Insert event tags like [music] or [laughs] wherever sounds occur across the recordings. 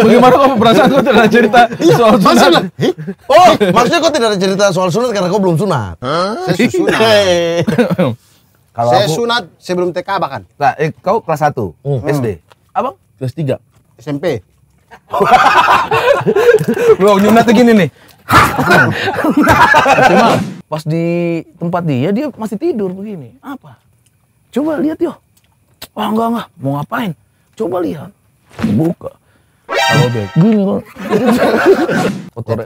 Bagaimana kau perasaan kau tidak ada cerita iya, soal sunat? oh, maksudnya kau tidak ada cerita soal sunat karena kau belum sunat. Saya iya. sunat. [laughs] Kalau saya aku, sunat belum TK bahkan. Nah, eh, kau kelas 1 hmm. SD. Abang kelas 3 SMP. [laughs] Bro, nyunat tuh gini nih. [laughs] Cuma pas di tempat dia dia masih tidur begini. Apa? Coba lihat yo. Wah, enggak enggak, mau ngapain? Coba lihat. Buka. Gini kok.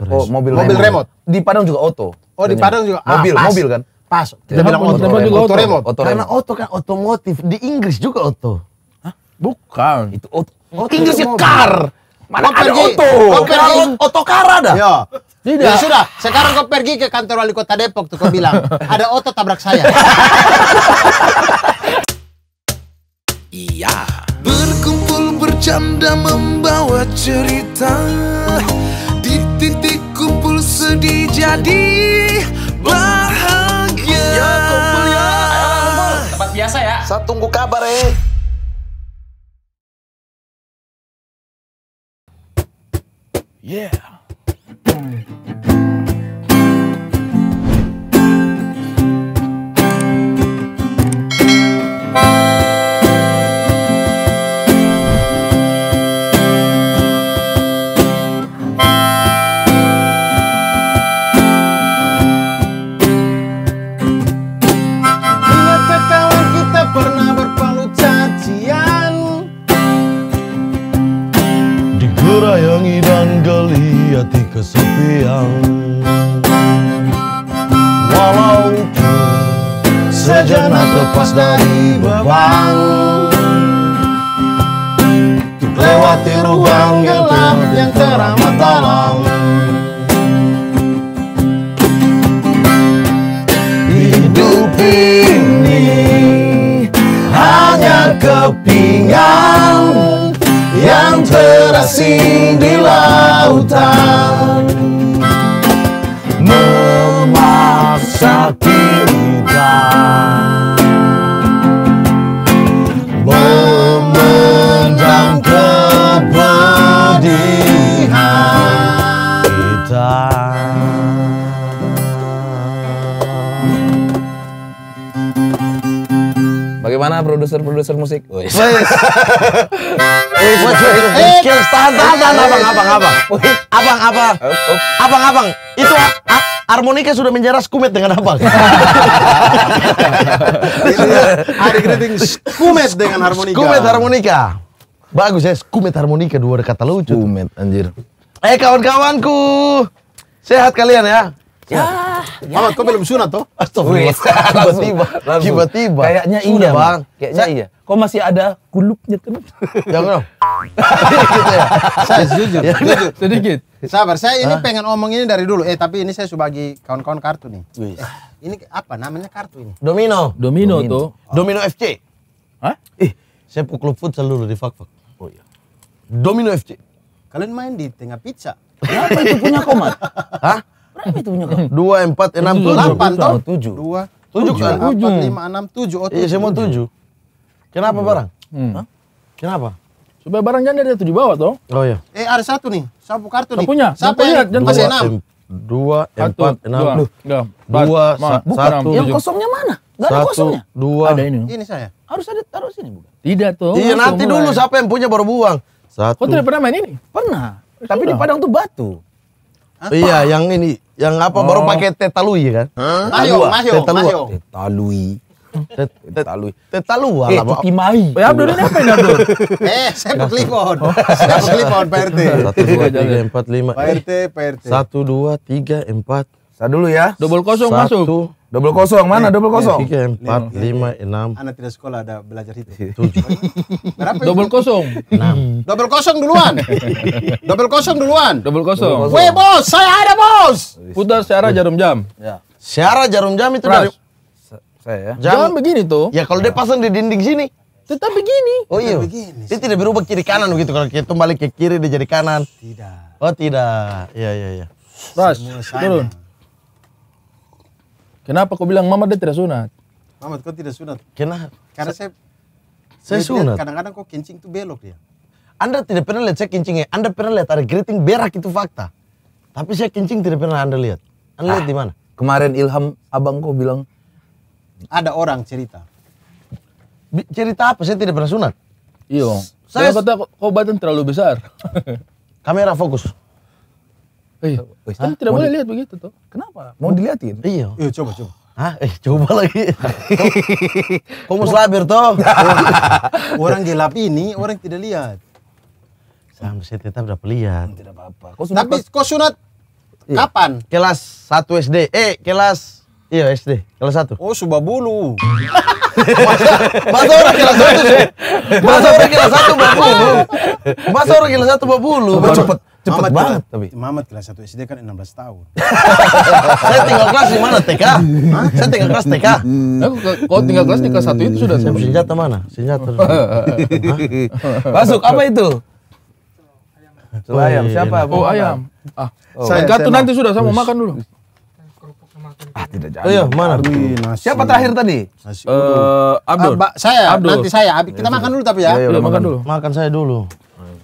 oh, mobil, mobil remote. remote. Di Padang juga oto. Oh, di Padang juga. Ah, mobil, pas. mobil kan? Pas. Kita bilang auto, remote. oto remote. Karena oto kan otomotif. Di Inggris juga oto. Hah? Bukan. Itu auto. auto Inggris itu car. Mana ada oto. Kau pergi car ada? Iya. Tidak. Ya sudah, sekarang kau pergi ke kantor wali kota Depok tuh kau bilang, [laughs] ada oto tabrak saya. [laughs] Iya Berkumpul bercanda membawa cerita Di titik kumpul sedih jadi bahagia Ya kumpul ya Tempat biasa ya Saya tunggu kabar eh Yeah. kesepian Walau sejenak lepas dari beban Untuk lewati ruang gelap yang teramat dalam Hidup ini hanya kepingan terasing di lautan memaksaku produser-produser musik. Wih. Oh, iya. Skills [laughs] eh, eh, tahan tahan tahan eh, abang abang abang. Abang abang. Abang abang. Itu harmonika sudah menjarah skumet dengan abang. hari [laughs] greeting skumet dengan harmonika. Skumet harmonika. Bagus ya, skumet harmonika dua kata lucu. Skumet anjir. Eh kawan-kawanku, sehat kalian ya? Ya. Mamat ya kan kau ya? belum sunat toh? Astagfirullah. Tiba-tiba. [laughs] Tiba-tiba. Kayaknya iya, Bang. Kayaknya iya. Kau masih ada kulupnya kan? [laughs] Jangan dong. [laughs] Saya jujur. Iya, sedikit. Sabar, saya ini pengen omong ini dari dulu. Eh, tapi ini saya sudah bagi kawan-kawan kartu nih. Eh, ini apa namanya kartu ini? Domino. Domino, tuh. Domino FC. Hah? Ih, saya pukul futsal dulu di fak-fak, Oh iya. Domino FC. Kalian main di tengah pizza. Kenapa itu punya komat? Hah? berapa itu punya kau? [laughs] Dua, empat, enam, tujuh, delapan, toh? Tujuh. Dua, tujuh kan? Empat, lima, enam, tujuh. Oh, iya, semua tujuh. Kenapa iya. barang? Hmm. Kenapa? Supaya barang jangan ada tujuh bawah toh? Oh iya. Eh ada satu nih, sapu kartu nih. Punya. Sapu lihat, jangan masih enam. Dua, empat, enam, dua, dua, satu. Yang kosongnya mana? Gak ada kosongnya. Dua. Ada ini. Ini saya. Harus ada taruh sini bukan? Tidak tuh. Iya nanti dulu ya. siapa yang punya baru buang. Satu. Kau tidak pernah main ini? Pernah. Tapi di Padang tuh batu. Iya, Apa? Iya, yang ini yang apa oh. baru pakai tetalui ya kan? Hah? Mayo, mayo, tetalua. Tetalui. Tetalui. Tetalua lah. Eh, timai. Ya, eh, Abdul ini apa ini Abdul? [laughs] Eh, saya klipon. Oh. [laughs] Saya klipon Pak RT. 1 2 3 4 5. Pak RT, Pak RT. 1 2 3 4 saya dulu ya. Double kosong Satu, masuk. Double kosong mana eh, double eh, kosong? Tiga, empat, lima, enam. Anak tidak sekolah ada belajar itu. Tujuh. Berapa? Double kosong. Enam. Double kosong duluan. double kosong duluan. Double kosong. Weh bos, saya ada bos. Putar secara jarum jam. Ya. Secara jarum jam itu Rush. dari saya ya? Jangan begini tuh. Ya kalau ya. dia pasang di dinding sini. Tetap begini. Oh iya. Begini. Dia tidak berubah kiri kanan begitu. Kalau kita balik ke kiri dia jadi kanan. Tidak. Oh tidak. Iya iya iya. Ras, turun. Kenapa kau bilang Mama dia tidak sunat? Mama kau tidak sunat. Kenapa? Karena saya saya sunat. Kadang-kadang kau kencing tuh belok dia. Anda tidak pernah lihat saya kencingnya. Anda pernah lihat ada greeting berak itu fakta. Tapi saya kencing tidak pernah Anda lihat. Anda ah, lihat di mana? Kemarin Ilham abang kau bilang ada orang cerita. cerita apa? Saya tidak pernah sunat. Iya. Saya kata kau badan terlalu besar. Kamera fokus. Iya. Oh, kan tidak boleh lihat begitu tuh. Kenapa? Mau dilihatin? Iya. Iya, coba coba. Hah? Eh, coba lagi. [laughs] Kok mau selabir toh? [laughs] orang gelap ini orang tidak lihat. Sampai saya tetap dapat lihat. Tidak apa-apa. Kau sunat Tapi kau sunat iya. kapan? Kelas 1 SD. Eh, kelas Iya SD, kelas 1. Oh, subah bulu. Masa orang kelas 1 sih? Masa orang kelas 1 bulu? Masa orang kelas 1 berbulu? Coba cepet. Cepet Mamat banget tapi. Mamat kelas 1 SD kan 16 tahun. [laughs] saya tinggal kelas di mana TK? Saya tinggal kelas TK. Aku kalau tinggal kelas di kelas 1 itu sudah saya senjata mana? Senjata. [laughs] Masuk apa itu? Ayam. Oh, iya, siapa? Iya. Oh, ayam. Ah, oh. saya Katu nanti sudah saya mau makan dulu. Ah, tidak jadi. Iya. mana? Siapa terakhir tadi? Eh, uh, Abdul. Ah, saya, Abdul. nanti saya. Kita iya, makan dulu tapi ya. Iya, makan dulu. Makan saya dulu.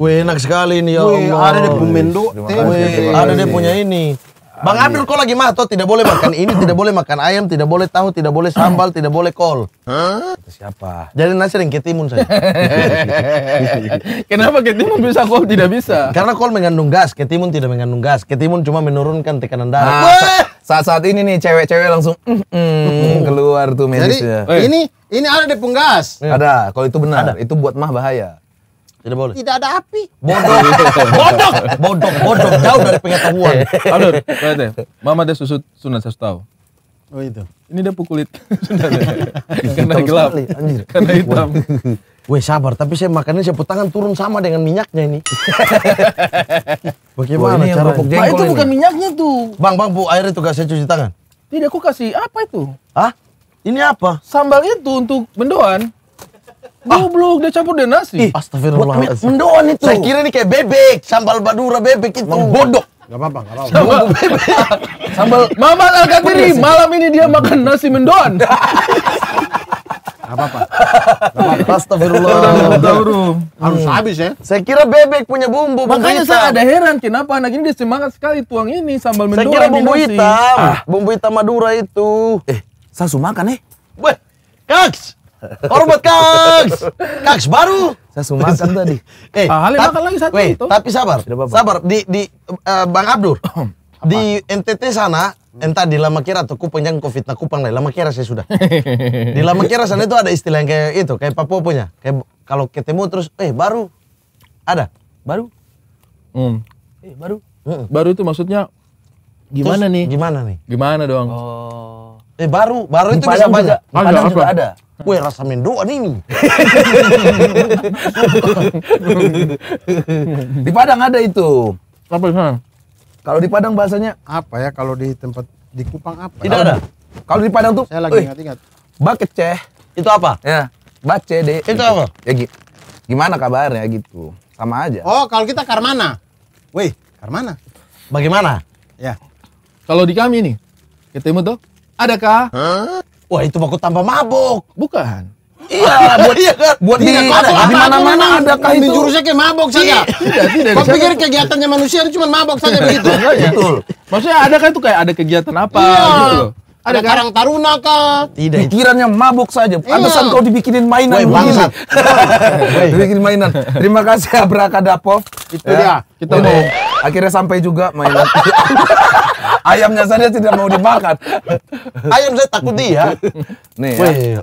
Wih enak sekali nih ya Wih, Allah. Ada deh pemendo. Wih ada deh punya ini. Bang Abdul, kok lagi mato? tidak boleh makan ini, tidak boleh makan ayam, tidak boleh tahu, tidak boleh sambal, tidak boleh kol. Hah? Itu siapa? Jadi nasi yang ketimun saya. [laughs] Kenapa ketimun bisa kol tidak bisa? Karena kol mengandung gas, ketimun tidak mengandung gas. Ketimun cuma menurunkan tekanan darah. Nah, saat-saat ini nih cewek-cewek langsung mm, mm, keluar tuh medisnya. Jadi ini ini ada di penggas. Ada, kalau itu benar, ada. itu buat mah bahaya. Tidak boleh. Tidak ada api. Bodoh. [laughs] bodoh. Bodoh. Bodoh. Jauh dari pengetahuan. Alur, Mama dia susut sunat saya tahu. Oh itu. Ini dia pukulit. [laughs] Karena gelap. anjir. Karena hitam. Weh sabar, tapi saya makannya saya tangan turun sama dengan minyaknya ini. [laughs] Bagaimana Wah, cara Pak itu bukan minyaknya tuh. Bang, bang, bu air itu gak saya cuci tangan? Tidak, aku kasih apa itu? Hah? Ini apa? Sambal itu untuk mendoan. Goblok, dia campur dengan nasi. Ih, Astagfirullahaladzim. Mendoan itu. Saya kira ini kayak bebek, sambal badura bebek itu. Bodoh. Gak apa-apa, gak apa-apa. Sambal bebek. sambal Mama Al-Katiri, malam ini dia makan nasi mendoan. Gak apa-apa. Astagfirullah. Harus habis ya. Saya kira bebek punya bumbu. Makanya saya ada heran kenapa anak ini dia semangat sekali tuang ini sambal mendoan. Saya kira bumbu hitam. Ah. Bumbu hitam Madura itu. Eh, saya makan eh. Weh, kaks. Hormat Kags. Kags baru. Saya sumakan tadi. [laughs] Eh, ah, makan lagi satu weh, Tapi sabar. Sabar di di eh, Bang Abdur. [clears throat] di NTT sana entah di lama kira atau kupang jangan covid na kupang lah lama kira saya sudah [laughs] di lama kira sana itu ada istilah yang kayak itu kayak papua punya kayak kalau ketemu terus eh baru ada baru hmm. eh baru baru itu maksudnya gimana nih gimana nih gimana doang oh. eh baru baru itu bisa banyak Padang juga ada Gue rasa main ini. di Padang ada itu. Apa di Kalau di Padang bahasanya apa ya? Kalau di tempat di Kupang apa? Tidak ya? ada. Kalau di Padang tuh. Saya lagi ingat-ingat. ceh. Itu apa? Ya. Bace deh. Itu gitu. apa? Ya gimana kabarnya gitu. Sama aja. Oh, kalau kita Karmana. Wih, Karmana. Bagaimana? Ya. Kalau di kami nih, ketemu tuh, adakah? Hah? Wah itu aku tambah mabok. Bukan. Iya, [laughs] buat dia. kan? Buat iya, dia. di mana-mana ada kan itu. Jurusnya kayak mabok saja. Ya? Iya, tidak, tidak. Kau pikir kegiatannya manusia itu cuma mabok saja ya, iya, begitu? Betul. Maksudnya ada kan itu kayak ada kegiatan apa gitu Ada kan? karang taruna kah? Tidak. Pikirannya mabok saja. Pantesan kau dibikinin mainan. Woi, bangsat. [laughs] Dibikinin mainan. Terima kasih Abrakadapov. Itu ya. dia. Kita mau Akhirnya sampai juga mainan. [laughs] Ayamnya saja tidak mau dimakan. Ayam saya takut dia. Nih. Ya.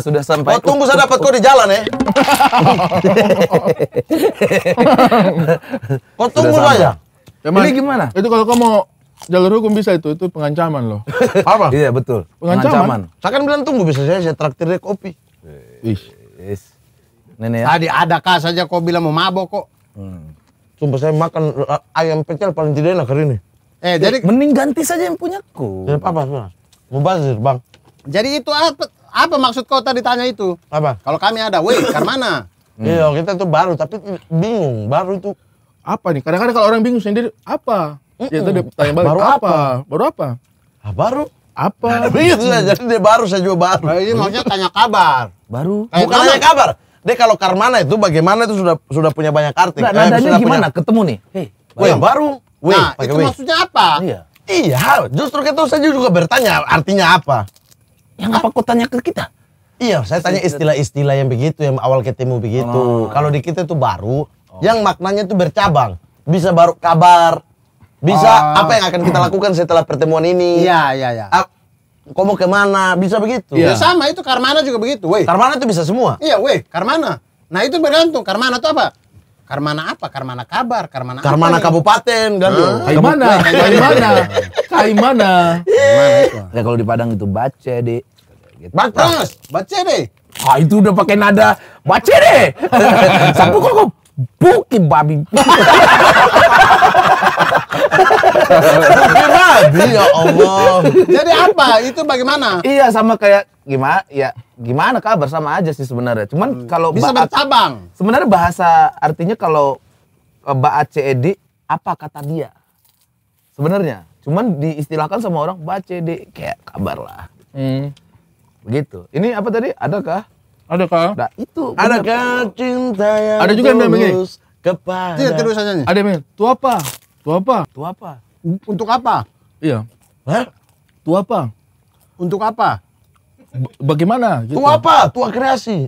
sudah sampai. Oh, tunggu saya dapat kau di jalan ya. [laughs] kau tunggu saja. Ini gimana? Itu kalau kau mau jalur hukum bisa itu, itu pengancaman loh. Apa? [laughs] Iya, betul. Pengancaman. pengancaman. Saya kan bilang tunggu bisa saya, saya traktir dia kopi. Ih. Nenek ya. Tadi ada kah saja kau bilang mau mabok kok. Hmm. Sumpah saya makan eh, ayam pecel paling tidak enak hari ini. Eh, jadi, eh, mending ganti saja yang punya ku Tidak apa-apa, mau Mubazir, Bang. Jadi itu apa apa maksud kau tadi tanya itu? Apa? Kalau kami ada, woi, kan mana? Hmm. [laughs] Iya, kita tuh baru tapi bingung, baru itu apa nih? Kadang-kadang kalau orang bingung sendiri apa? Mm -mm. Ya tadi tanya baru, baru apa? apa? Baru apa? Ah, baru apa? Nah, [laughs] begitu iya, saja, jadi dia baru saja baru. Nah, ini maksudnya tanya kabar. Baru. Bukan tanya kabar, deh kalau Karmana itu bagaimana itu sudah sudah punya banyak arti. Nah, eh, nadanya gimana? Punya... Ketemu nih. hey, yang baru. Woi, nah, itu maksudnya apa? Iya. Iya, justru itu saya juga bertanya artinya apa. Yang apa kau tanya ke kita? Iya, saya tanya istilah-istilah yang begitu, yang awal ketemu begitu. Oh. Kalau di kita itu baru, oh. yang maknanya itu bercabang. Bisa baru kabar, bisa oh. apa yang akan kita lakukan setelah pertemuan ini. Iya, iya, iya kau mau kemana bisa begitu ya. ya sama itu karmana juga begitu weh karmana itu bisa semua iya weh karmana nah itu bergantung karmana itu apa Karmana apa? Karmana kabar, Karmana Karmana apa kabupaten, kan Hmm. Kaimana, Kaimana, Kaimana. Ya kalau di Padang itu baca deh. Gitu. Batas, baca deh. Ah itu udah pakai nada Baca deh. [laughs] Sapu kok buki babi. [laughs] babi ya Allah. Jadi apa? Itu bagaimana? Iya sama kayak gimana ya gimana kabar sama aja sih sebenarnya. Cuman hmm. kalau bisa bercabang. Sebenarnya bahasa artinya kalau eh, Mbak Edi apa kata dia? Sebenarnya, cuman diistilahkan sama orang Mbak Edi kayak kabar lah. Hmm. Begitu. Ini apa tadi? Adakah? Adakah? Nah, itu. Adakah cinta yang Ada juga yang begini. kepada. Tidak terus aja Ada yang tuh apa? Tua apa? Tua apa? Untuk apa? Iya. Hah? Tua apa? Untuk apa? B bagaimana? Gitu. Tua apa? Tua kreasi.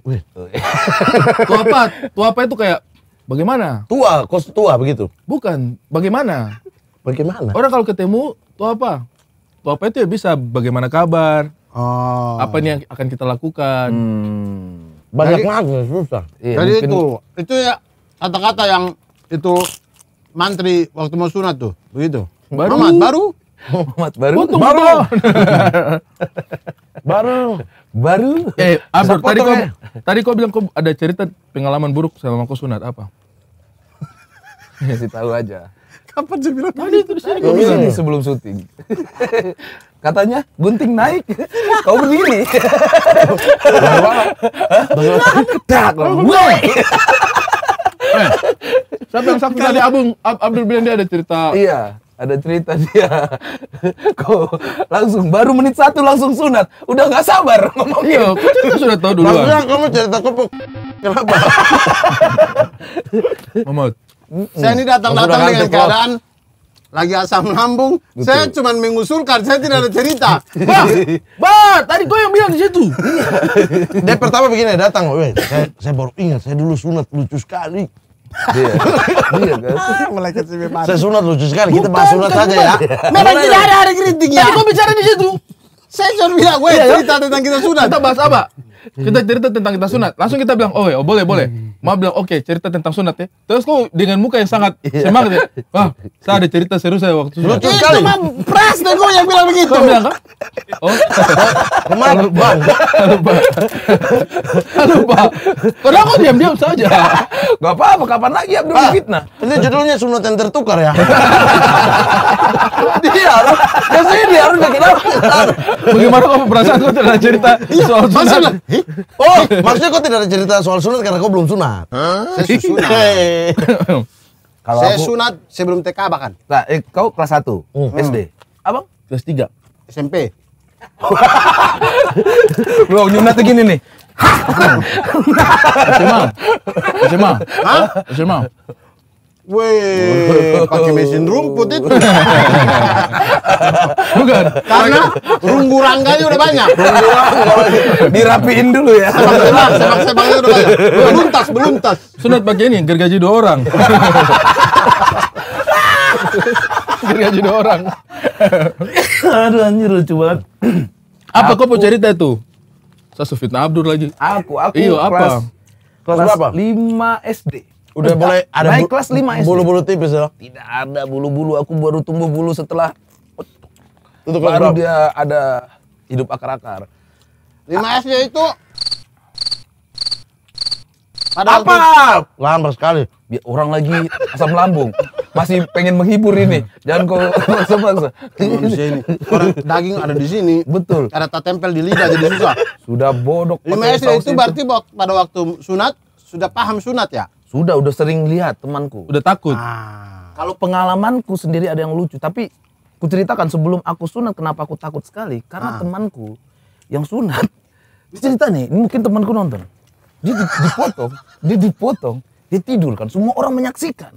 [laughs] tua apa? Tua apa itu kayak bagaimana? Tua, kos tua begitu. Bukan, bagaimana? Bagaimana? Orang kalau ketemu tua apa? Tua apa itu ya bisa bagaimana kabar? Oh. Apa nih yang akan kita lakukan? Hmm. Banyak banget susah. Iya, Jadi mungkin... itu, itu ya kata-kata yang itu mantri waktu mau sunat tuh, begitu. Baru. Mamat baru. Oh, Mamat baru. baru. [laughs] baru. baru. Eh, Abdur, tadi kau tadi kau bilang kau ada cerita pengalaman buruk sama kau sunat apa? ya [laughs] sih tahu aja. Kapan sih bilang tadi itu di kau oh, bilang sebelum syuting. [laughs] Katanya gunting naik, kau begini. Bagaimana? Bagaimana? Kedak, tapi yang saksi tadi Abung Ab Abdul bilang dia ada cerita. Iya, ada cerita dia. [laughs] Kok langsung baru menit satu langsung sunat, udah nggak sabar ngomong. Iya, cerita sudah tahu dulu. Maksudnya kamu cerita kepuk. Kenapa? [laughs] Mamut. Saya ini datang-datang dengan keadaan lagi asam lambung. Betul. Gitu. Saya cuma mengusulkan, saya tidak ada cerita. Bah, [laughs] bah, tadi kau yang bilang di situ. Dia pertama begini datang, saya, saya baru ingat, saya dulu sunat lucu sekali. Iya. [laughs] iya kan? Ah, si Saya sunat lucu sekali. Kita bahas sunat saja ya. Iya. Memang tidak ada hari kritik ya. Tadi kok bicara di situ? Saya cuma bilang, gue iya, ya. cerita tentang kita sunat. Kita bahas apa? kita cerita tentang kita sunat langsung kita bilang oh ya boleh boleh ma bilang oke okay, cerita tentang sunat ya terus kau dengan muka yang sangat iya. semangat ya wah [laughs] saya ada cerita seru saya waktu sunat itu sekali. Iya, mah pres dan kau yang bilang begitu kau bilang kan oh halo bang halo bang halo bang karena kau diam diam saja gak apa apa kapan lagi abdul ah, fitnah ini judulnya sunat yang tertukar ya dia [laughs] harus kesini harus kenapa bagaimana kau perasaan kau telah cerita iya, soal sunat Oh, maksudnya kau tidak ada cerita soal sunat karena kau belum sunat. Hah? Saya sunat. [laughs] Kalau saya aku, sunat sebelum TK bahkan. Nah, eh, kau kelas 1 hmm. SD. Abang kelas 3 SMP. [laughs] Bro, nyunat gini nih. SMA. SMA. Hah? SMA. [laughs] Weh, [laughs] pakai mesin rumput itu. [laughs] Bukan. Karena rumbu rangganya udah banyak. Dirapiin dulu ya. Sebang-sebang, sebang udah banyak. Beluntas, tas. Sunat pakai ini, gergaji dua orang. [laughs] gergaji dua orang. Aduh anjir lucu banget. Apa aku, kok mau cerita itu? Saya Sufitna Abdur lagi. Aku, aku. Iya, apa? Kelas, kelas berapa? 5 SD. Udah boleh ada naik kelas 5 Bulu-bulu tipis loh. Ya? Tidak ada bulu-bulu. Aku baru tumbuh bulu setelah itu baru berapa? dia ada hidup akar-akar. 5 SD itu Padahal apa? Lambat sekali. Orang lagi asam lambung. Masih pengen menghibur ini. Jangan kau [laughs] maksa Di sini. daging ada di sini. Betul. Ada tak tempel di lidah jadi susah. Sudah bodoh. 5 SD itu, itu berarti pada waktu sunat sudah paham sunat ya? Sudah, udah sering lihat temanku. Udah takut. Ah. Kalau pengalamanku sendiri ada yang lucu, tapi ku ceritakan sebelum aku sunat kenapa aku takut sekali karena ah. temanku yang sunat [laughs] cerita nih, mungkin temanku nonton. Dia dipotong, dia dipotong, dia tidur kan, semua orang menyaksikan.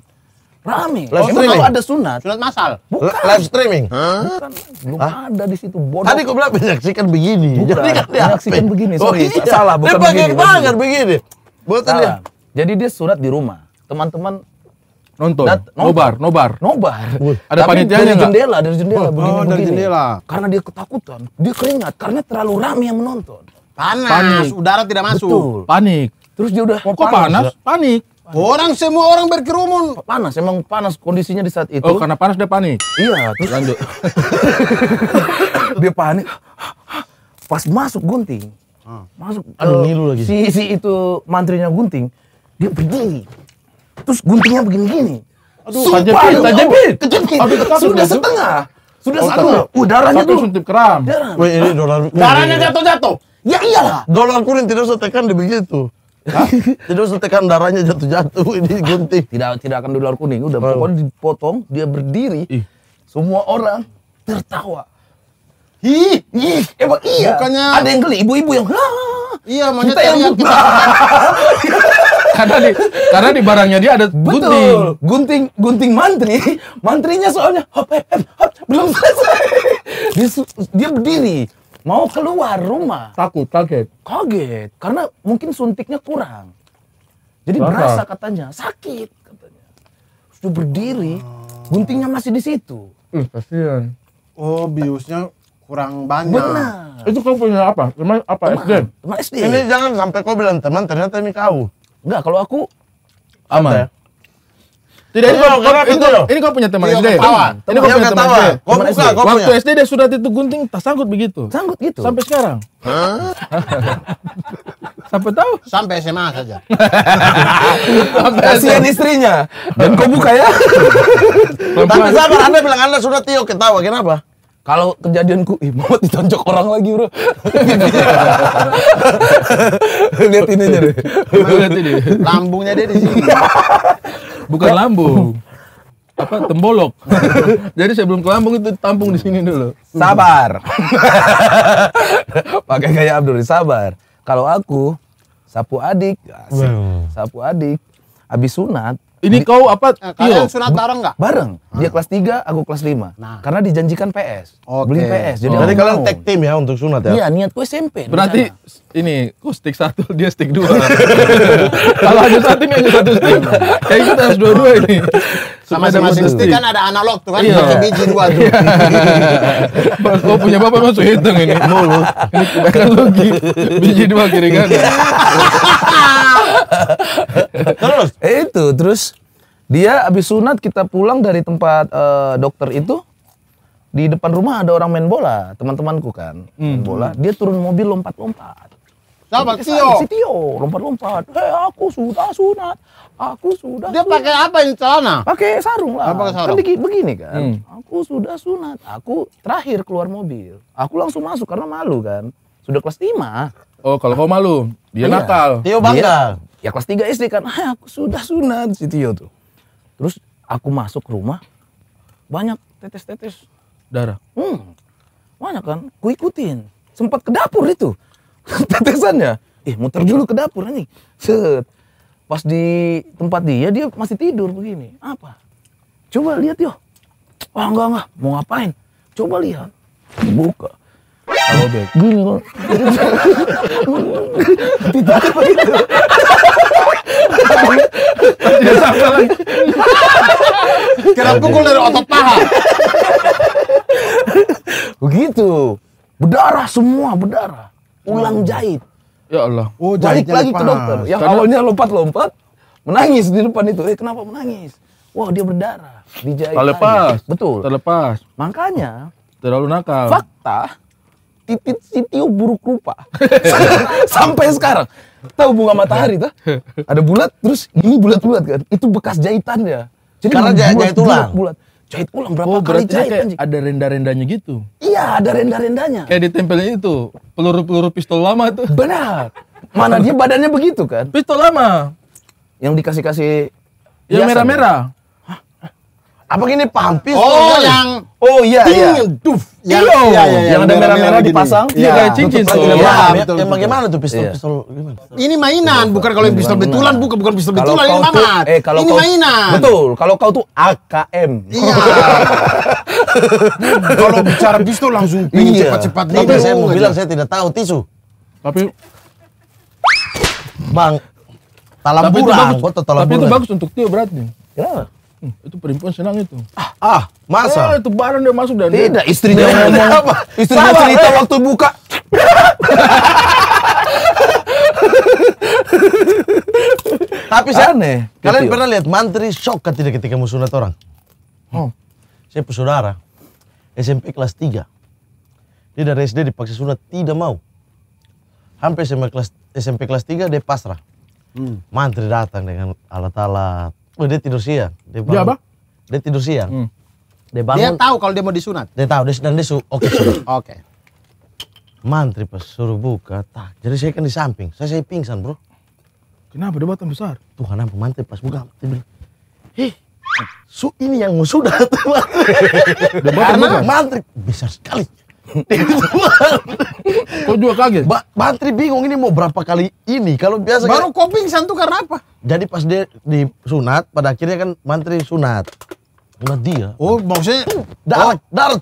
Rame. Live streaming. Kalau ada sunat. Sunat masal. Bukan. Live streaming. Bukan. Belum Hah? ada di situ bodoh. Tadi kau bilang menyaksikan begini. Bukan. Jadi kan menyaksikan begini. Sorry. Oh, iya. Salah bukan Dia begini. banget begini. Buat dia. Jadi dia sunat di rumah. Teman-teman nonton. Dat nobar, nobar. Nobar. Uh, Ada panitianya dari jendela, dari jendela, oh, begini, oh, dari jendela. Karena dia ketakutan, dia keringat karena terlalu ramai yang menonton. Panas, panik. udara tidak masuk. Betul. Panik. Terus dia udah Kok panas? panas? Panik. Orang semua orang berkerumun. Panas, emang panas kondisinya di saat itu. Oh, karena panas dia panik. Iya, terus lanjut. [laughs] dia panik. Pas masuk gunting. Ah. Masuk. Aduh, uh, lagi. Si si itu mantrinya gunting dia pergi terus guntingnya begini-gini aduh oh, oh, kejepit kejepit kejepit sudah setengah sudah oh, satu udaranya tuh suntik kram darah ini dolar darahnya jatuh-jatuh ya iyalah dolar kuning tidak usah tekan di begitu [laughs] tidak usah tekan darahnya jatuh-jatuh ini gunting tidak tidak akan dolar kuning udah oh. pokoknya dipotong dia berdiri Ih. semua orang tertawa Ih, ih, emang iya. Bukannya ada yang geli ibu-ibu yang Iya, monyet kita yang kita. [laughs] karena di karena di barangnya dia ada Betul. gunting. Gunting gunting mantri. Mantrinya soalnya hop, hop, hop, belum selesai. Dia, dia berdiri mau keluar rumah. Takut, kaget. Kaget karena mungkin suntiknya kurang. Jadi berasa katanya sakit katanya. Sudah berdiri, ah. guntingnya masih di situ. Ih, kasihan. Oh, biusnya kurang banyak. Benar. Itu kau punya apa? Teman apa teman, SD? Teman SD. Ini jangan sampai kau bilang teman ternyata ini kau. Enggak, kalau aku aman. Ya? Tidak ini, kau, kau, itu loh. Ini kau punya teman iya, SD. Ketawa. Ini kau iya, punya teman SD. Kau buka, kau punya. Waktu SD dia sudah titik gunting, tak sanggup begitu. Sanggup gitu. Sampai sekarang. Sampai [laughs] tahu? Sampai SMA saja. [laughs] Sampai Kasihan istrinya. Dan kau buka ya. [laughs] Tapi sabar, Anda bilang Anda sudah tio ketawa. Kenapa? kalau kejadianku ih mau ditonjok orang lagi bro [laughs] lihat ini aja deh lihat ini lambungnya dia di sini bukan lambung apa tembolok. Jadi sebelum ke Lampung itu tampung di sini dulu. Sabar. [laughs] Pakai gaya Abdul sabar. Kalau aku sapu adik, sapu adik. Habis sunat ini kau apa? Nah, kalian sunat bareng nggak? Bareng. Dia kelas 3, aku kelas 5. Nah. Karena dijanjikan PS. Okay. Beli PS. Jadi oh. Nanti kalian tag team ya untuk sunat ya? Iya, niatku SMP. Berarti ini kau stick satu, [laughs] dia stick dua. Kalau hanya satu ini hanya satu stick. Iya. Kayak kita harus dua-dua ini. Sama sama masing stick kan ada analog tuh kan, iya. biji dua tuh. oh punya bapak masuk hitung ini. Mulu. Ini kebanyakan logi. Biji dua kiri kan [laughs] terus? [laughs] Itu, terus dia habis sunat kita pulang dari tempat uh, dokter itu di depan rumah ada orang main bola, teman-temanku kan. Hmm. bola, dia turun mobil lompat-lompat. Sama Tio. Si Tio lompat-lompat. Hei, eh, aku sudah sunat. Aku sudah. Dia pakai apa ini celana? Pakai sarung lah. apa sarung. Kan begini, begini kan. Hmm. Aku sudah sunat. Aku terakhir keluar mobil. Aku langsung masuk karena malu kan. Sudah kelas lima Oh, kalau kau malu, dia iya. nakal. Tio bangga ya kelas 3 SD kan ah, aku sudah sunat si Tio tuh terus aku masuk ke rumah banyak tetes-tetes darah hmm, banyak kan ku ikutin sempat ke dapur itu [laughs] tetesannya eh muter dulu ke dapur ini set pas di tempat dia dia masih tidur begini apa coba lihat yo wah oh, enggak enggak mau ngapain coba lihat buka kalau gini kok [laughs] tidak begitu [laughs] Iya, Kira pukul dari otot paha. Begitu. Berdarah semua, berdarah. Ulang oh. jahit. Ya Allah. Oh, Balik lagi ke dokter. Yang Karena... awalnya lompat-lompat, menangis di depan itu. Eh, kenapa menangis? Wah, dia berdarah. Dijahit. Terlepas. Betul. Terlepas. Makanya. Terlalu nakal. Fakta titit si Tio buruk rupa. [laughs] Sampai sekarang. Tahu bunga matahari tuh? Ada bulat terus ini bulat-bulat kan. Itu bekas jahitannya. Jadi Karena bulat, jahit tulang. Bulat, bulat. Jahit ulang berapa oh, kali jahit kayak ada renda-rendanya gitu. Iya, ada renda-rendanya. Kayak di ditempelnya itu, peluru-peluru pistol lama itu. Benar. Mana dia badannya begitu kan? Pistol lama. Yang dikasih-kasih yang merah-merah. Apa gini pampis? Oh, yang Oh iya iya. Duf. iya, iya, iya, iya, yang ada merah-merah dipasang. Iya kayak cincin iya, Iya, betul. Yang bagaimana tuh pistol iya. pistol gimana? Ini mainan, bukan kalau yang pistol betulan, bukan bukan pistol betulan ini mamat. Eh, kalau ini mainan. Betul, kalau kau tuh AKM. Iya. kalau bicara pistol langsung iya, cepat-cepat nih. Tapi saya mau bilang saya tidak tahu tisu. Tapi Bang, talam burang, tapi itu bagus untuk Tio berarti. Kenapa? Hmm, itu perempuan senang itu. Ah, ah masa? Eh, itu barang dia masuk dan Tidak, dia. istrinya mau ngomong. Apa? Istrinya Sabar, cerita eh. waktu buka. Tapi saya aneh. Kalian Ketil. pernah lihat mantri shock kan tidak ketika musuh sunat orang? Hmm. Saya pesudara. SMP kelas 3. Dia dari SD dipaksa sunat tidak mau. Hampir SMP kelas SMP kelas 3 dia pasrah. Hmm. Mantri datang dengan alat-alat Oh, dia tidur siang. Dia, bangun. dia apa? Dia tidur siang. Hmm. Dia bangun. Dia tahu kalau dia mau disunat. Dia tahu, dia dan dia su oke. Okay, [clears throat] oke. Okay. Mantri pas suruh buka, tak. Jadi saya kan di samping. Saya saya pingsan, Bro. Kenapa dia batang besar? Tuhan apa mantri pas buka, dia bilang, "Hih, su ini yang mau sudah." [laughs] Karena mantri besar sekali. Kau juga kaget? Ba Bantri bingung ini mau berapa kali ini kalau biasa Baru koping pingsan tuh karena apa? Jadi pas dia di sunat, pada akhirnya kan Mantri sunat. Sunat dia. Oh, maksudnya darat oh. darat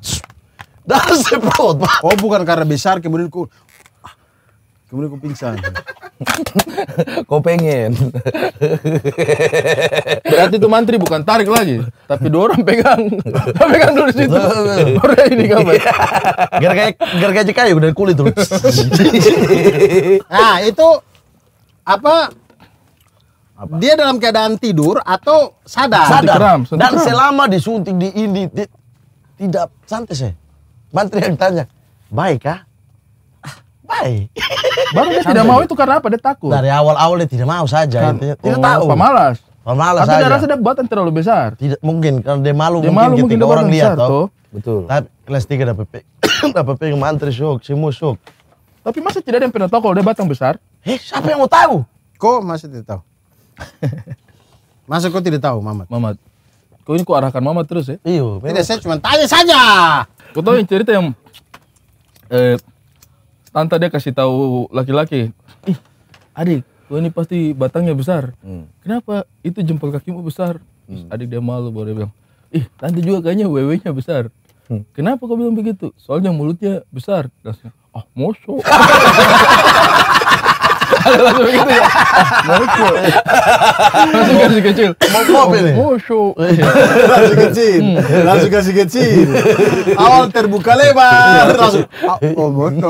darat seprot. Oh, bukan karena besar kemudian ku ah, kemudian ku pingsan. [laughs] Kau pengen. [laughs] Berarti itu mantri bukan tarik lagi, tapi dua orang pegang. [laughs] pegang dulu situ. Baru ini gara Gergaji kayu dari kulit dulu. nah, itu apa apa? Dia dalam keadaan tidur atau sadar? Sadar. Kram, Dan kram. selama disuntik di ini di, tidak santai sih. Mantri yang tanya, baik kah? baik. Baru dia tidak mau itu karena apa? Dia takut. Dari awal-awal dia tidak mau saja. Kan, dia, ya. tidak oh, tahu. Pemalas. Pemalas Tapi saja. Tapi buatan terlalu besar. Tidak mungkin karena dia malu dia mungkin malu, gitu. mungkin dia orang lihat toh. Betul. Tapi kan kelas 3 dapat pe [coughs] dapat PP mantri syok, semua syok. Tapi masih tidak ada yang pernah tahu kalau dia batang besar? Eh, siapa yang mau tahu? Kok masih tidak tahu? [laughs] masa kok tidak tahu, Mamat? Mamat. Kau ini kok arahkan Mamat terus ya? Iya. Tidak, saya cuma tanya saja. Kau tahu yang cerita yang eh, Tante dia kasih tahu laki-laki, ih adik, gue ini pasti batangnya besar. Hmm. Kenapa? Itu jempol kakimu besar. Hmm. Adik dia malu baru bilang, ih tante juga kayaknya wewenya besar. Hmm. Kenapa kau bilang begitu? Soalnya mulutnya besar. Langsung, ah mosok. [laughs] langsung gitu ya mokul langsung kasih kecil mau apa ini mosho iya. langsung kecil langsung kasih kecil awal terbuka lebar iya, langsung ah, oh moto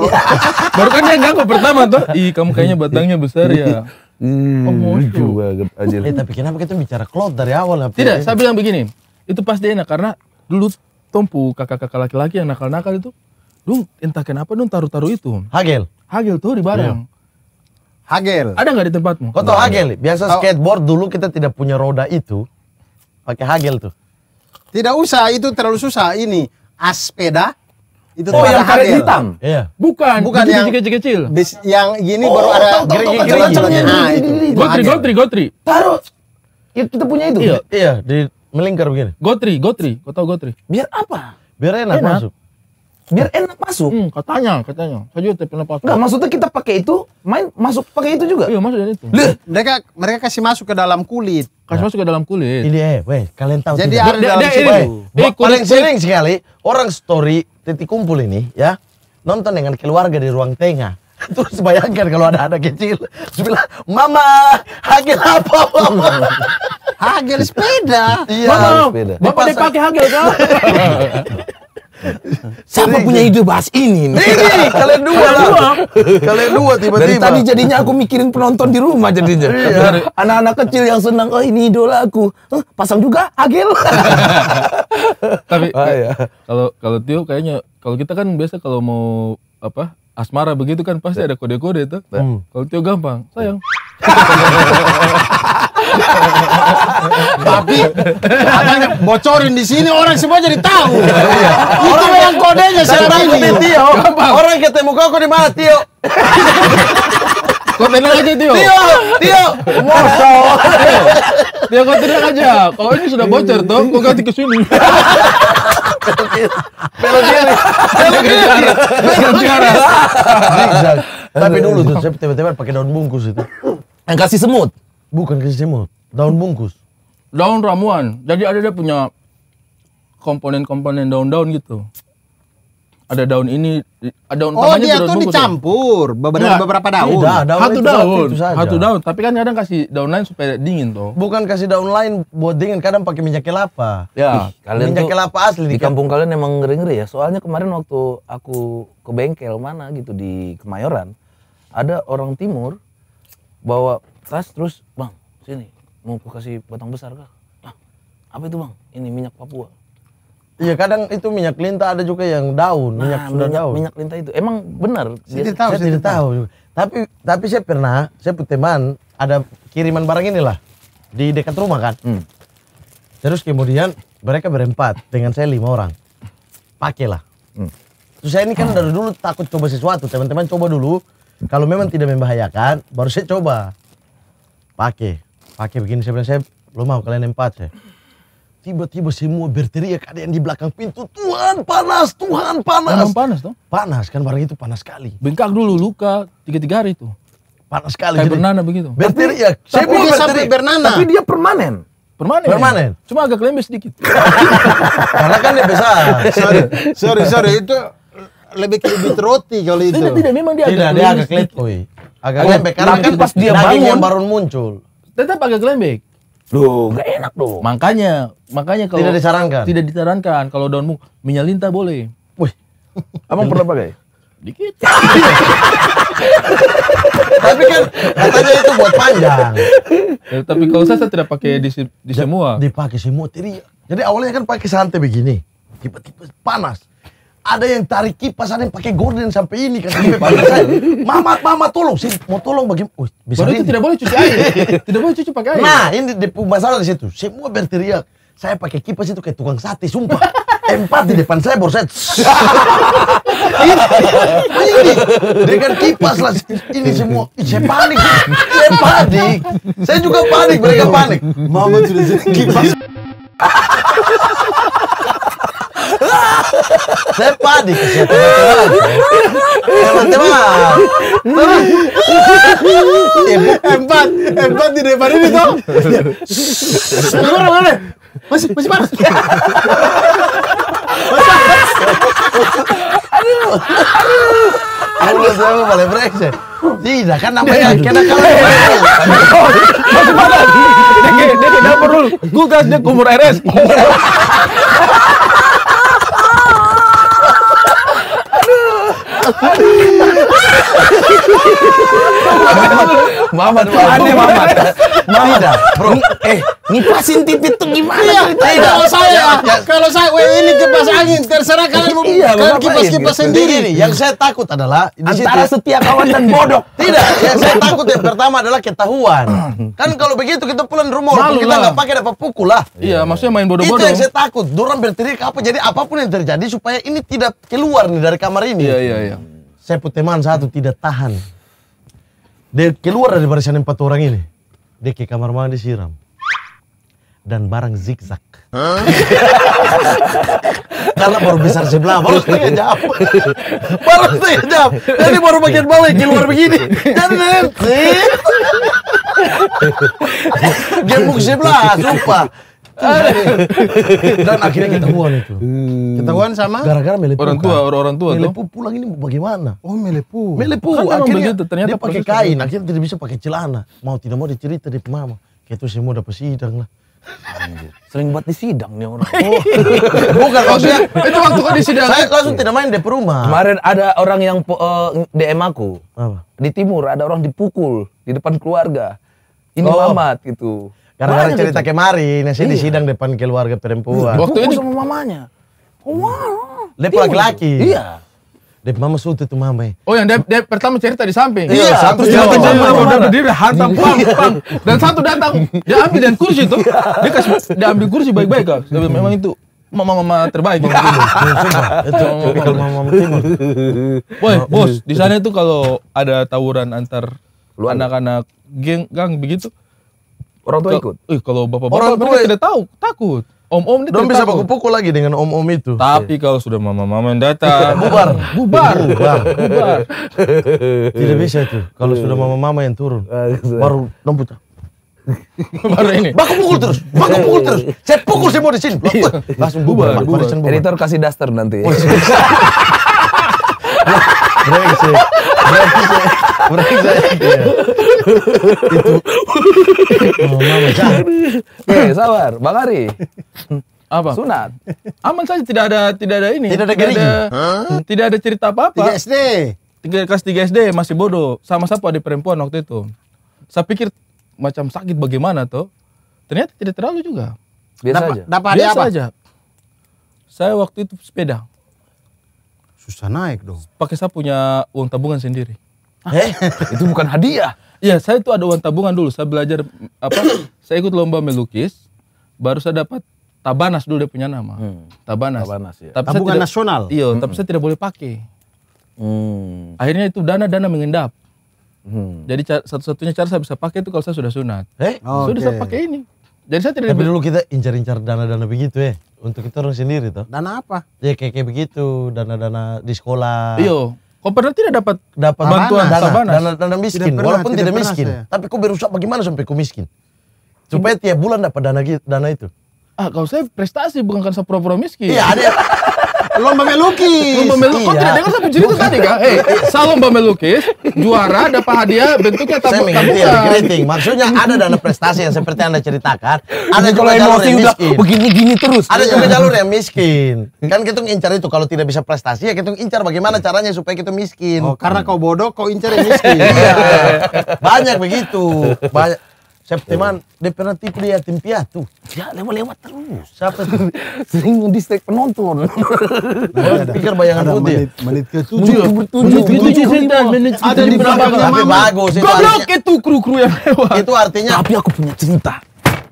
baru kan dia ngaku pertama tuh ih kamu kayaknya batangnya besar ya Hmm, oh, juga aja. Eh, tapi kenapa kita bicara cloud dari awal? lah? Tidak, saya bilang begini. Itu pasti enak karena dulu tompu kakak-kakak laki-laki yang nakal-nakal itu, dong entah kenapa dong taruh-taruh itu. Hagel. Hagel tuh di barang. Yeah. Hagel. Ada nggak di tempatmu? Kau tau Hagel? Biasa skateboard dulu kita tidak punya roda itu, pakai Hagel tuh. Tidak usah, itu terlalu susah. Ini aspeda. Itu oh, yang karet hitam. Iya. Bukan, bukan yang kecil-kecil. Yang gini oh, baru ada gerigi-gerigi. Nah, itu. Gotri, gotri, gotri. Taruh. Kita iya. punya itu. Iya, iya, di melingkar begini. Gotri, gotri. Kau tahu gotri? Biar apa? Biar enak. masuk biar enak masuk. Hmm, katanya, katanya. Saya juga pernah pakai. Enggak, maksudnya kita pakai itu, main masuk pakai itu juga. Iya, masuk dari itu. Lih. Mereka mereka kasih masuk ke dalam kulit. Kasih ya. masuk ke dalam kulit. Ini eh, weh, kalian tahu Jadi tidak? ada dalam dia, paling sering sekali orang story titik kumpul ini ya, nonton dengan keluarga di ruang tengah. [laughs] Terus bayangkan kalau ada anak kecil, terus "Mama, hagel apa, Mama?" hagel sepeda. Iya, mama, sepeda. Bapak dipakai hagel kan? [laughs] Siapa punya ide bahas ini? Nih? Ini kalian dua lah. kalian dua tiba-tiba. tadi jadinya aku mikirin penonton di rumah jadinya. Iya. Anak-anak kecil yang senang, oh ini idola aku. Huh, pasang juga Agil. [laughs] Tapi ah, iya. kalau kalau Tio kayaknya kalau kita kan biasa kalau mau apa asmara begitu kan pasti iya. ada kode-kode itu. Hmm. Kalau Tio gampang, sayang. [laughs] Tapi katanya bocorin di sini orang semua jadi tahu. Iya. Itu yang kodenya siapa ini. Tio, orang ketemu kau kau di mana Tio? Kau tenang aja Tio. Tio, Tio. Moso. Tio kau tenang aja. Kau ini sudah bocor toh, kau ganti ke sini. Tapi dulu tuh saya tiba-tiba pakai daun bungkus itu. Yang kasih semut. Bukan krisisemu, daun bungkus. Daun ramuan. Jadi ada dia punya komponen-komponen daun-daun gitu. Ada daun ini, ada daun Oh, dia tuh ya? dicampur ya? beberapa, Nggak. beberapa iya, daun. Tidak, daun satu itu daun, itu saja. satu daun. Tapi kan kadang kasih daun lain supaya dingin tuh. Bukan kasih daun lain buat dingin, kadang pakai minyak kelapa. Ya, Ih, kalian minyak kelapa asli di kampung kalian emang ngeri-ngeri ya. Soalnya kemarin waktu aku ke bengkel mana gitu di Kemayoran, ada orang timur bawa tas terus bang sini mau aku kasih batang besar kah? Ah, apa itu bang? Ini minyak Papua. Iya kadang itu minyak lintah ada juga yang daun, nah, minyak sudah minyak, daun. Minyak lintah itu emang benar. Saya tidak tahu, saya, tidak tahu. juga. Tapi tapi saya pernah, saya punya teman ada kiriman barang inilah di dekat rumah kan. Hmm. Terus kemudian mereka berempat dengan saya lima orang. Pakailah. Hmm. Terus saya ini kan dari dulu takut coba sesuatu, teman-teman coba dulu. Kalau memang tidak membahayakan, baru saya coba pakai pakai begini saya bilang saya lo mau kalian empat ya. tiba-tiba semua berteriak ada yang di belakang pintu Tuhan panas Tuhan panas Memang panas tuh panas kan barang itu panas sekali bengkak dulu luka tiga tiga hari itu panas sekali kayak bernana begitu berteriak tapi, saya tapi dia sampai bernana tapi dia permanen Permanen. Permanen. Cuma agak lembes sedikit. [laughs] Karena kan dia besar. sorry, sorry, sorry. Itu lebih kayak roti kalau itu. Tidak, tidak. Memang dia tidak, agak dia agak Agak lembek karena kan pas dia bangun yang baru muncul. Tetap agak lembek. Loh, gak enak dong. Makanya, makanya kalau tidak disarankan. Tidak disarankan kalau daunmu minyak lintah boleh. Wih. Abang pernah pakai? Dikit. [laughs] tapi kan katanya itu buat panjang. Eh, tapi kalau saya, saya tidak pakai di, di semua. Dipakai semua. Iya. Jadi, jadi awalnya kan pakai santai begini. Tiba-tiba panas ada yang tarik kipas, ada yang pakai gorden sampai ini kata iya, dia pada saya. Mama, mama tolong, sih, mau tolong bagi. Oh, bisa Baru itu tidak boleh cuci air. tidak boleh cuci pakai air. Nah, ini di, masalah di situ. Semua berteriak. Saya pakai kipas itu kayak tukang sate, sumpah. Empat di depan saya baru saya. ini, dengan kipas lah ini semua. Saya panik, saya panik. Saya juga panik, mereka panik. Mama sudah jadi kipas. [laughs] Saya panik. teman Empat. di depan ini tuh, Gimana mana? Masih masih panas. Aduh. Aduh. Aduh, saya mau balik Tidak kan namanya kena kalah. Masih panas. Dia tidak perlu. Gue gas dia kumur RS. Ai. [laughs] Mamat, mamat, Mamat. Mamat, bro. Eh, ngipasin TV itu gimana iya, iya, Kalau saya, ya, ya, ya. kalau saya ini kipas angin, terserah kalian mau iya, kalian kipas-kipas gitu. sendiri. yang saya hmm. takut adalah antara setiap kawan dan bodoh. [laughs] Tidak, yang saya takut yang pertama adalah ketahuan. [clears throat] kan kalau begitu kita pulang rumah, kita nggak pakai dapat pukul lah. Iya, iya, maksudnya main bodoh-bodoh. Itu yang saya takut. Durang berteriak apa, jadi apapun yang terjadi supaya ini tidak keluar nih dari kamar ini. Iya, iya, iya saya pun teman satu tidak tahan. Dia keluar dari barisan empat orang ini. Dia ke kamar mandi siram. Dan barang zigzag. Huh? [laughs] Karena baru besar sebelah, baru setengah [laughs] jam. baru setengah jam. Jadi baru bagian balik, keluar begini. Jadi nanti. [laughs] Gembuk sebelah, sumpah. Dan akhirnya ketahuan itu. Hmm. Ketahuan sama gara-gara melepuh. Orang tua, kan? orang tua melepuh tuh. pulang ini bagaimana? Oh, melepuh. Melepuh. Kan akhirnya begitu, ternyata dia pakai kain, akhirnya tidak bisa pakai celana. Mau tidak mau dicerita di mama. Kayak itu semua dapat sidang lah. Sering buat di sidang nih orang. Oh. [laughs] Bukan maksudnya itu waktu kan di sidang. Saya langsung tidak main di rumah. Kemarin ada orang yang uh, DM aku. Apa? Di timur ada orang dipukul di depan keluarga. Ini oh. mamat gitu. Karena cerita gitu? kemarin, nasi di iya. sidang depan keluarga perempuan. Waktu itu sama mamanya. Wow. Dia laki-laki. Iya. Dia mama itu tuh mama. Eh. Oh yang dia, pertama cerita di samping. Iya, iya. satu iya, cerita di mama udah berdiri hantam pang pang dan satu datang dia ambil dan kursi itu. Dia kasih dia ambil kursi baik-baik kak. Tapi memang itu mama-mama terbaik. Mama itu mama-mama timur. Woi, bos, di sana itu kalau ada tawuran antar anak-anak geng gang begitu, Orang tua ikut. Eh, kalau bapak-bapak orang tua tidak tahu, takut. Om-om ini Dom bisa pukul-pukul lagi dengan om-om itu. Tapi kalau sudah mama-mama yang datang, [laughs] bubar, bubar, bubar, bubar. Tidak bisa itu. Kalau sudah mama-mama yang turun, ah, iya, baru dom putar. [laughs] Baru ini. Baku pukul terus, baku pukul terus. Saya pukul semua di sini. Iya. Langsung bubar. bubar. bubar. Editor kasih daster nanti. [laughs] brengsek brengsek brengsek iya. itu mama besar oke iya. sabar bang Ari apa sunat aman saja tidak ada tidak ada ini tidak ada tidak ada, huh? tidak ada cerita apa apa tiga SD tiga kelas 3 SD masih bodoh sama siapa di perempuan waktu itu saya pikir macam sakit bagaimana tuh ternyata tidak terlalu juga biasa Dap aja dapat biasa apa? aja saya waktu itu sepeda Susah naik dong. Pakai saya punya uang tabungan sendiri. [laughs] Eh, itu bukan hadiah. Iya, saya itu ada uang tabungan dulu. Saya belajar apa? [coughs] saya ikut lomba melukis, baru saya dapat Tabanas dulu dia punya nama. Hmm. Tabanas. Tabanas ya. Tapi tabungan tidak, nasional. Iya, tapi hmm. saya tidak boleh pakai. Hmm. Akhirnya itu dana-dana mengendap. Hmm. Jadi satu-satunya cara saya bisa pakai itu kalau saya sudah sunat. Eh? Okay. Sudah saya pakai ini. Jadi saya tidak Tapi dulu kita incar-incar dana-dana begitu ya. Untuk kita orang sendiri tuh. Dana apa? Ya kayak -kaya begitu, dana-dana di sekolah. Iya. Kok pernah tidak dapat dapat bantuan dana, sabanas. dana, dana miskin, tidak pernah, walaupun tidak, tidak miskin. Saya. Tapi kok berusaha bagaimana sampai kau miskin? Supaya tiap bulan dapat dana dana itu. Ah, kalau saya prestasi bukan kan saya pura-pura miskin. Iya, ada. [laughs] lomba melukis. Lomba melukis. Kok tidak dengar satu cerita Bukan. tadi, Kang? Hei, eh, lomba melukis, juara dapat hadiah bentuknya tabu Saya tabungan. Keriting. Maksudnya ada dana prestasi yang seperti Anda ceritakan, ada juga jalur yang miskin. Begini-gini terus. Ada juga jalur yang miskin. Kan kita ngincar itu kalau tidak bisa prestasi ya kita ngincar bagaimana caranya supaya kita miskin. Oh, karena kau bodoh, kau incar yang miskin. Iya. Banyak begitu. Banyak Septiman, oh. dia pernah tipu dia tim piatu. Ya lewat-lewat terus. Siapa itu? [laughs] Sering distrik penonton. Nah, [laughs] pikir bayangan ada? Menit, menit ke tujuh. Menit ke tujuh. Menit ke Ada di belakangnya mama. Bagus. Goblok itu kru-kru yang lewat. Itu artinya. Tapi aku punya cerita.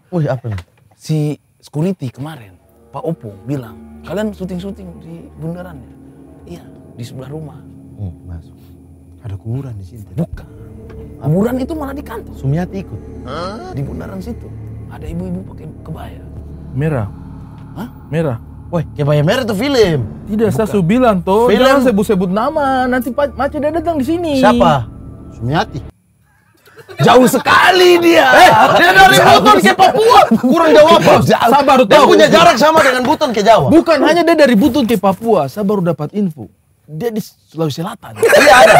Wih apa nih? Si security kemarin, Pak Opo bilang, kalian syuting-syuting di bundaran ya? Iya, di sebelah rumah. Oh, masuk. Ada kuburan di sini. Bukan Aburan itu malah di kantor. Sumiati ikut. Hah? Di bundaran situ. Ada ibu-ibu pakai kebaya. Merah. Hah? Merah. Woi, kebaya merah itu film. Tidak, Bukan. saya bilang tuh. Film. Jangan sebut-sebut nama. Nanti macet dia datang di sini. Siapa? Sumiati. Jauh sekali dia. Eh, dia dari Buton ke Papua. Kurang jauh apa? Saya baru tahu. Dia punya jarak sama dengan Buton ke Jawa. Bukan hanya dia dari Buton ke Papua. Saya baru dapat info dia di Sulawesi Selatan. [laughs] Iya ada.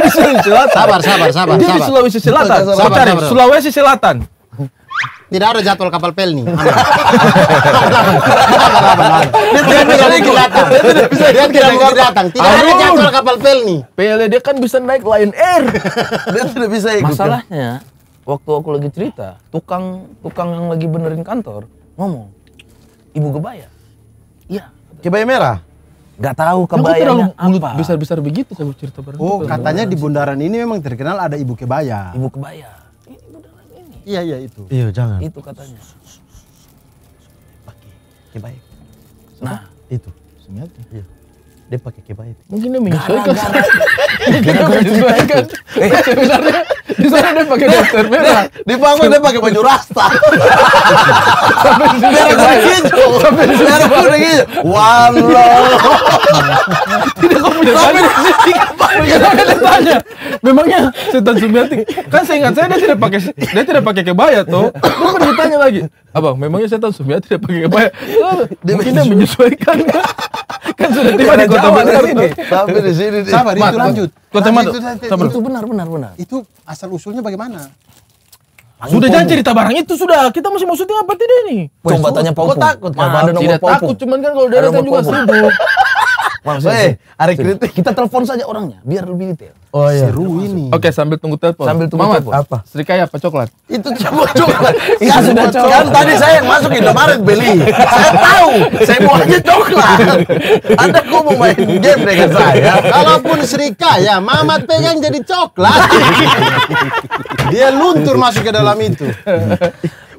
di Sulawesi Selatan. Sabar, sabar, sabar. Dia sabar. di Sulawesi Selatan. Sabar, sabar, cari sabar. Sulawesi Selatan. Tidak ada jadwal kapal pelni. Dia tidak bisa datang. Dia tidak bisa datang. Tidak ada jadwal kapal pelni. pelnya dia kan bisa naik Lion Air. Dia tidak bisa ikut. Kan? Masalahnya, waktu aku lagi cerita, tukang tukang yang lagi benerin kantor ngomong, ibu kebaya. Iya. Kebaya merah. Gak tahu kebayanya terlalu apa. besar-besar begitu kalau cerita bareng. Oh, gitu. katanya di bundaran ini memang terkenal ada ibu kebaya. Ibu kebaya. Ini bundaran ini. Iya, iya itu. Iya, jangan. Itu katanya. Pakai kebaya. Nah, itu. Sengaja. Iya dia pakai kebaya. Mungkin dia menyesuaikan. Mungkin dia menyesuaikan. Sebenarnya di sana dia pakai dokter merah. Di panggung dia pakai baju rasta. Sampai di sini. Merah kuning hijau. Sampai di sini. Merah kuning hijau. One love. Tidak kau punya Sampai di Kenapa dia tanya? Memangnya setan sumberti. Kan saya ingat saya dia tidak pakai dia tidak pakai kebaya toh. Bukan ditanya lagi. Abang, memangnya setan sumberti tidak pakai kebaya? Mungkin dia menyesuaikan. Kan? kan sudah tiba di kota teman. Sampai di sini. Sabar, itu lanjut. Teman, itu benar, benar, benar. Itu asal usulnya bagaimana? sudah jangan cerita barang itu sudah. Kita masih mau syuting apa ah, tidak ini? Coba tanya Pak Kok takut? Maaf, tidak takut. Cuman kan kalau datang juga sibuk. [laughs] Maksudnya, hari eh, kritik, kita telepon saja orangnya, biar lebih detail. Oh iya. Seru ini. Oke, sambil tunggu telepon. Sambil tunggu Mamat, telepon. Apa? Serikaya apa coklat? Itu coklat. coklat. [laughs] Itu sudah coklat. Kan tadi saya yang masuk Indomaret beli. saya tahu, saya mau aja coklat. Ada kok mau main game dengan saya? Kalaupun Serikaya, Mamat pengen jadi coklat. Dia luntur masuk ke dalam itu.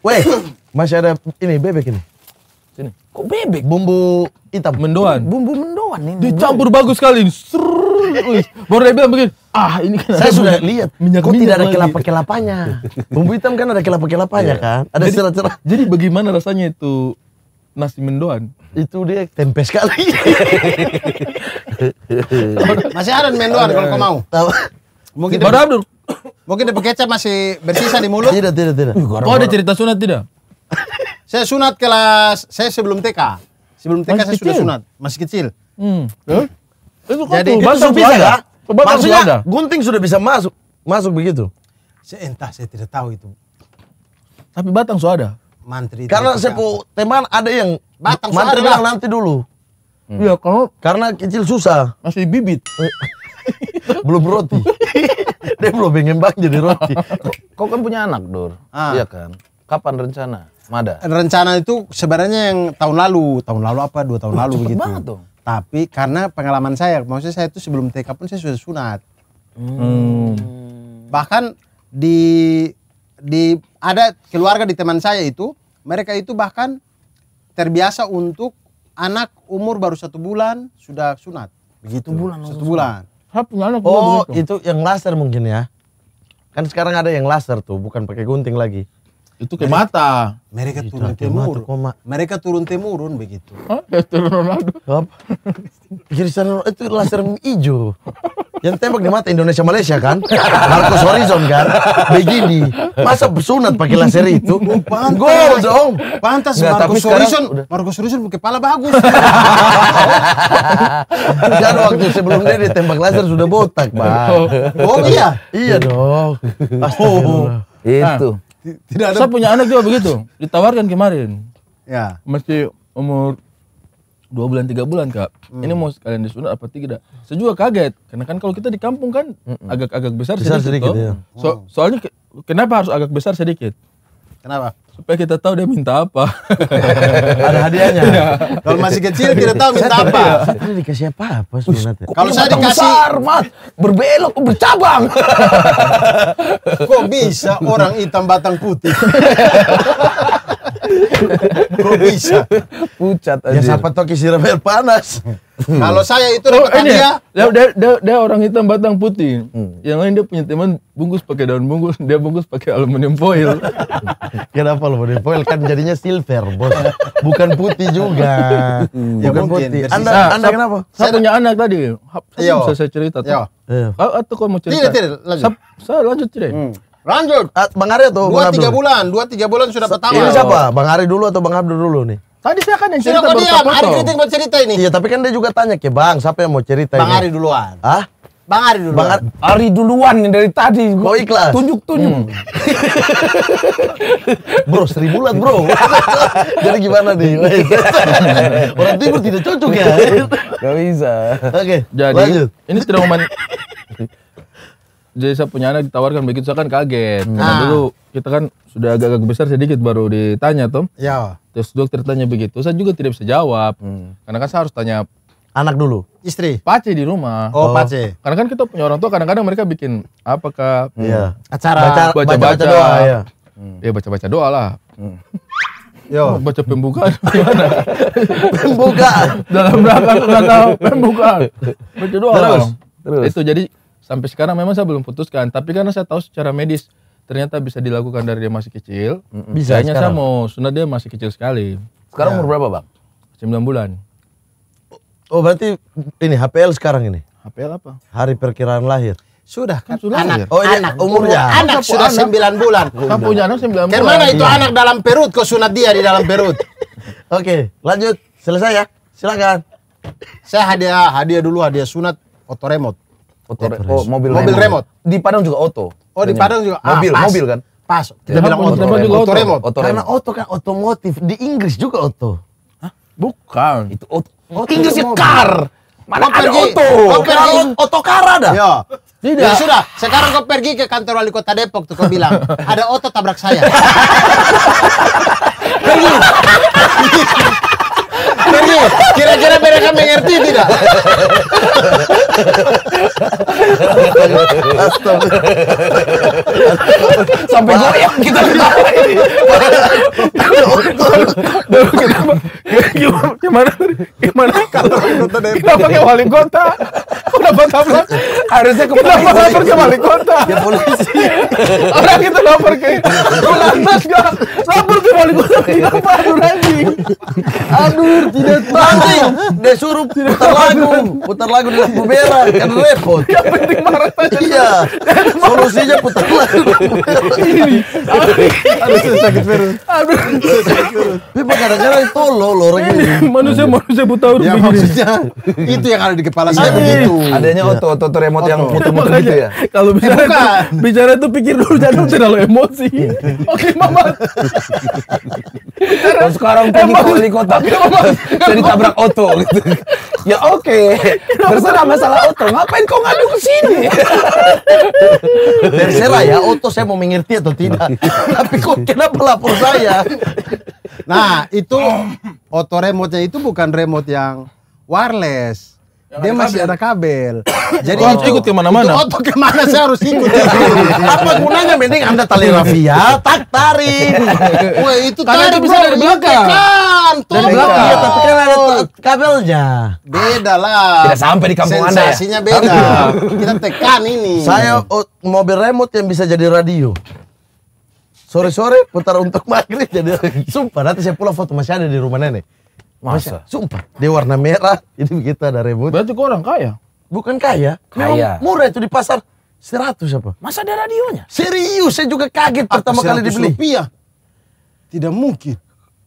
Weh, [coughs] masih ada ini bebek ini. Sini. Kok bebek? Bumbu hitam. Mendoan. Bumbu mendoan ini. Dicampur bebek. bagus sekali. Baru dia bilang begini. Ah ini kan. Saya sudah lihat. Minyak Kok minyak tidak ada kelapa-kelapanya. Bumbu hitam kan ada kelapa-kelapanya yeah. kan. Ada cerah-cerah. Jadi, bagaimana rasanya itu nasi mendoan itu dia tempe sekali [laughs] masih ada mendoan kalau kau mau mungkin baru Abdul. mungkin dia kecap masih bersisa di mulut tidak tidak tidak kau ada cerita sunat tidak saya sunat kelas, saya sebelum TK. Sebelum TK Masih saya kecil. sudah sunat, masih kecil. Hmm. Hmm? Itu kan Jadi, itu sudah bisa ya? Maksudnya ada. gunting sudah bisa masuk, masuk begitu. Saya entah, saya tidak tahu itu. Tapi batang sudah ada. Mantri. Karena saya pu teman ada yang batang mantri ada. bilang nanti dulu. Hmm. Iya, hmm. kalau karena kecil susah. Masih bibit. [laughs] belum roti. [laughs] Dia belum pengen bang jadi roti. Kau kan punya anak, Dur. Ah. Iya kan? Kapan rencana? Mada. Rencana itu sebenarnya yang tahun lalu, tahun lalu apa dua tahun uh, lalu begitu. Banget dong. Tapi karena pengalaman saya, maksudnya saya itu sebelum TK pun saya sudah sunat. Hmm. Bahkan di di ada keluarga di teman saya itu mereka itu bahkan terbiasa untuk anak umur baru satu bulan sudah sunat. Begitu. Satu gitu. bulan. Satu bulan. oh, itu yang laser mungkin ya. Kan sekarang ada yang laser tuh, bukan pakai gunting lagi itu ke mereka, mata. Mereka iya, turun itu, temurun. mereka turun temurun begitu. Hah? Oh, ya, turun Ronaldo. Cristiano itu laser hijau. Yang tembak di mata Indonesia Malaysia kan? Marcos Horizon kan? Begini. Masa bersunat pakai laser itu? Oh, pantas. Gol dong. Pantas Nggak, Marcos Horizon. Udah. Marcos Horizon kepala bagus. jadi waktu sebelum dia ditembak laser sudah botak, Pak. Oh, oh iya. Iya dong. Oh. Nah, itu. Tidak ada. Saya punya anak juga begitu. Ditawarkan kemarin. Ya. Masih umur dua bulan tiga bulan kak hmm. ini mau sekalian disunat apa tidak saya juga kaget karena kan kalau kita di kampung kan agak-agak besar, besar sedikit, sedikit ya. so, oh. soalnya kenapa harus agak besar sedikit kenapa supaya kita tahu dia minta apa. [laughs] Ada hadiahnya. Ya. Kalau masih kecil kita tahu minta apa. ini dikasih apa-apa sebenarnya. Kalau saya dikasih besar, mat. berbelok bercabang. [laughs] Kok bisa orang hitam batang putih? [laughs] Kok bisa? Pucat aja. Ya siapa tau kisiram air panas. Hmm. Kalau saya itu oh, ini, ya? dia, dia, dia, dia, dia orang hitam batang putih. Hmm. Yang lain dia punya teman bungkus pakai daun bungkus, dia bungkus pakai aluminium foil. [laughs] Kenapa aluminium foil? Kan jadinya silver, bos. Bukan putih juga. Hmm. Ya, Bukan mungkin, putih. Anda, nah, anda sab, kenapa? Saya, saya punya anak tadi. Saya bisa saya cerita. Atau kau mau cerita? Tidak, tidak. Lanjut. Sab, saya lanjut cerita. Hmm. Lanjut. Ah, Bang Arya tuh. Dua tiga bulan, dua tiga bulan sudah pertama. Ini siapa? Bang Ari dulu atau Bang Abdul dulu nih? Tadi saya kan yang cerita baru diam, Ari kritik mau cerita ini. Iya, tapi kan dia juga tanya ke Bang, siapa yang mau cerita Bang ini? Bang Ari duluan. Hah? Bang Ari duluan. Bang Ari, Ari duluan yang dari tadi. Kau ikhlas. Tunjuk tunjuk. Hmm. [laughs] bro, seribu bulan bro. [laughs] Jadi gimana nih? [laughs] Iya. Orang timur tidak cocok ya. Gak bisa. Oke. Okay, Jadi lanjut. ini tidak mau jadi saya punya anak ditawarkan begitu saya kan kaget. Nah. Karena ah. dulu kita kan sudah agak-agak besar sedikit baru ditanya Tom. Ya. Terus dokter tanya begitu, saya juga tidak bisa jawab. Hmm. Karena kan saya harus tanya anak dulu, istri. Pace di rumah. Oh, oh. pace. Karena kan kita punya orang tua kadang-kadang mereka bikin apakah hmm. iya. iya. Hmm. acara baca-baca doa ya. Hmm. Ya baca-baca doa lah. Hmm. [laughs] Yo. Baca pembukaan [laughs] gimana? pembukaan. Dalam rangka nggak tahu pembukaan. Baca doa. Terus. Dong. Terus. Itu jadi sampai sekarang memang saya belum putuskan tapi karena saya tahu secara medis ternyata bisa dilakukan dari dia masih kecil bisa hanya saya mau sunat dia masih kecil sekali sekarang ya. umur berapa bang 9 bulan oh berarti ini HPL sekarang ini HPL apa hari perkiraan lahir sudah kan, kan sudah anak, lahir. Oh, iya, anak umurnya anak kan sudah sembilan bulan. Kan punya anak iya. sembilan bulan. Karena itu iya. anak dalam perut kok sunat dia di dalam perut. [laughs] Oke, lanjut. Selesai ya. Silakan. Saya hadiah hadiah dulu hadiah sunat otoremot. Auto, oh, mobil, mobil remote. remote. Di Padang juga oto, Oh, di Padang juga. Ah, mobil, pas. mobil kan. Pas. Kita bilang auto, auto, remote. auto remote. Auto Karena oto kan otomotif. Di Inggris juga oto, Hah? Bukan. Itu oto, auto Inggris itu car. Mana ada auto? Kau pergi auto car ada. Ya. Tidak. Ya sudah, sekarang kau pergi ke kantor wali kota Depok tuh kau bilang, ada auto tabrak saya. [laughs] pergi. [laughs] Kira-kira mereka mengerti tidak? Sampai goyang kita Gimana, gimana kalau kita pakai wali kota? Kenapa tabrak? Harusnya ke Kenapa lapor ke wali kota? Ya polisi. Orang kita lapor ke Lantas gak? Lapor ke wali kota. Kenapa aduh Aduh tidak tahu dia suruh putar lagu putar lagu di lampu merah kan iya, repot yang penting marah saja iya solusinya putar lagu ini aduh sakit perut aduh sakit perut tapi kadang-kadang itu lo orang ini manusia hmm. manusia buta huruf ya, begini. maksudnya itu yang ada di kepala saya begitu adanya iya. otot otot remote yang muter-muter gitu ya kalau eh, bicara bicara itu pikir dulu jangan terlalu emosi iya. oke mama sekarang pergi ke wali kota [laughs] jadi tabrak Oto gitu. Ya oke, okay. terserah masalah Oto. Ngapain kau ngadu ke sini? terserah ya Oto saya mau mengerti atau tidak. Tapi kok kenapa lapor saya? Nah, itu Oto remote itu bukan remote yang wireless dia ada masih kabel. ada kabel. [coughs] Jadi oh, itu ikut kemana-mana. Itu otot kemana saya harus ikut. [coughs] Apa gunanya mending anda tali rafia, tak tarik. [coughs] Wah itu Karena itu bisa dari belakang. Kan, dari iya, belakang. Ya, tapi kan ada kabelnya. Beda lah. Tidak sampai di kampung anda. Ya? Sensasinya beda. [laughs] Kita tekan ini. Saya oh, mobil remote yang bisa jadi radio sore-sore putar untuk maghrib jadi sumpah nanti saya pulang foto masih ada di rumah nenek Masa? Masa? Sumpah, dia warna merah, jadi [laughs] kita ada rebut Berarti kau orang kaya? Bukan kaya, kaya. murah itu di pasar seratus apa? Masa ada radionya? Serius, saya juga kaget Aku pertama kali dibeli. rupiah? Tidak mungkin.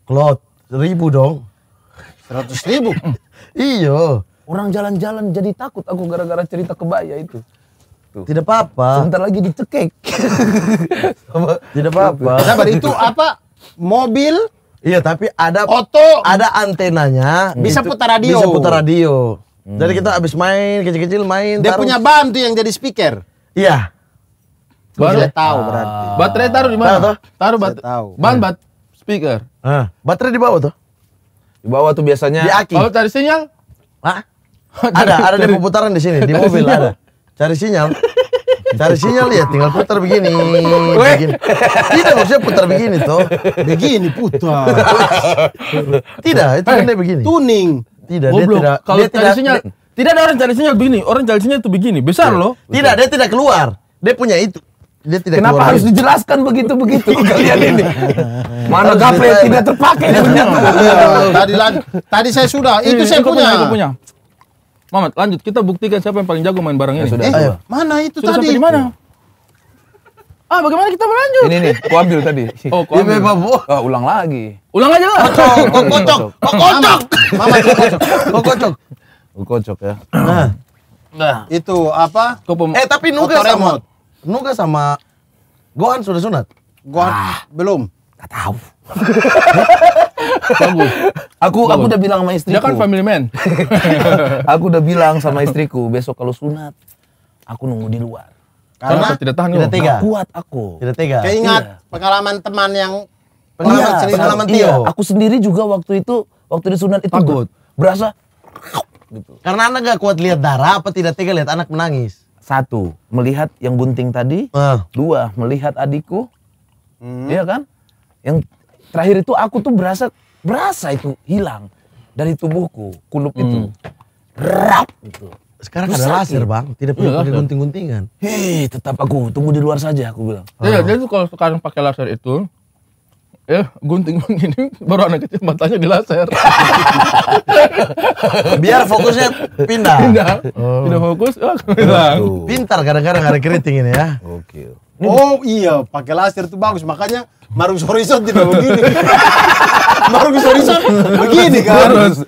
Klot, seribu dong. seratus ribu? [laughs] iya. Orang jalan-jalan jadi takut aku gara-gara cerita kebaya itu. Tuh. Tidak apa-apa. Sebentar lagi dicekek. [laughs] Tidak apa-apa. Sabar, itu apa? Mobil Iya, tapi ada Oto. ada antenanya. Bisa putar radio. Bisa putar radio. Hmm. Jadi kita habis main kecil-kecil main. Dia taruh. punya tuh yang jadi speaker. Iya. Baru tahu berarti. Ah. Baterai taruh di mana? Taruh, taruh baterai. Tahu. Ban iya. bat speaker. Baterai di bawah tuh. Di bawah tuh biasanya. Di aki. Kalau cari sinyal? Hah? [laughs] ada, ada di putaran di sini, di [laughs] mobil ada. Cari sinyal. Cari sinyal ya, tinggal putar begini. [laughs] begini. Tidak maksudnya putar begini toh. Begini putar. [laughs] tidak, itu kan eh, hey, begini. Tuning. Tidak, dia tidak. Kalau cari sinyal, dia, tidak ada orang cari sinyal begini. Orang cari sinyal itu begini. Besar iya, loh. Tidak, dia tidak keluar. Dia punya itu dia tidak Kenapa harus lagi. dijelaskan begitu-begitu [laughs] kalian ini? Iya. Mana gaple tidak terpakai. Iya. Tadi lagi. Tadi saya sudah. Itu saya punya. punya. Mamat, lanjut kita buktikan siapa yang paling jago main barang ya, ini. Sudah. Eh, mana itu sudah tadi? Sampai mana? Ah, bagaimana kita berlanjut? Ini nih, aku ambil tadi. Oh, ku iya, ambil. Ya, oh, ulang lagi. Ulang aja lah. Kocok, kocok, kocok. Mamat, kocok. kocok. kocok ya. Nah. Nah. Itu apa? Eh, tapi Nuga sama Nuga sama Gohan sudah sunat? Gohan ah. belum. Enggak tahu. [laughs] Bagus. Aku Bagus. aku udah bilang sama istriku. Dia kan family man. [laughs] aku udah bilang sama istriku besok kalau sunat aku nunggu di luar. Karena, tidak tahan tidak tega. kuat aku. Tidak tega. Kayak ingat iya. pengalaman teman yang pengalaman iya, cerita pengalaman iya, Tio. Iya. Aku sendiri juga waktu itu waktu di sunat itu takut. Berasa gitu. Karena anak gak kuat lihat darah apa tidak tega lihat anak menangis. Satu, melihat yang bunting tadi. Uh. Dua, melihat adikku. Hmm. Iya kan? Yang terakhir itu aku tuh berasa berasa itu hilang dari tubuhku kulup hmm. itu rap gitu sekarang ada laser bang, tidak perlu lagi iya, pakai gunting-guntingan. Hei, tetap aku tunggu di luar saja aku bilang. Iya, oh. dia tuh kalau sekarang pakai laser itu, ya gunting begini [laughs] baru anak kecil matanya di laser. [laughs] Biar fokusnya pindah. Pindah, oh. pindah fokus. Oh, Pintar kadang-kadang ada keriting ini ya. Oke. Okay. Ini oh iya, pakai laser itu bagus. Makanya Marus Horizon tidak begini. [laughs] Marus Horizon begini kan. Marus.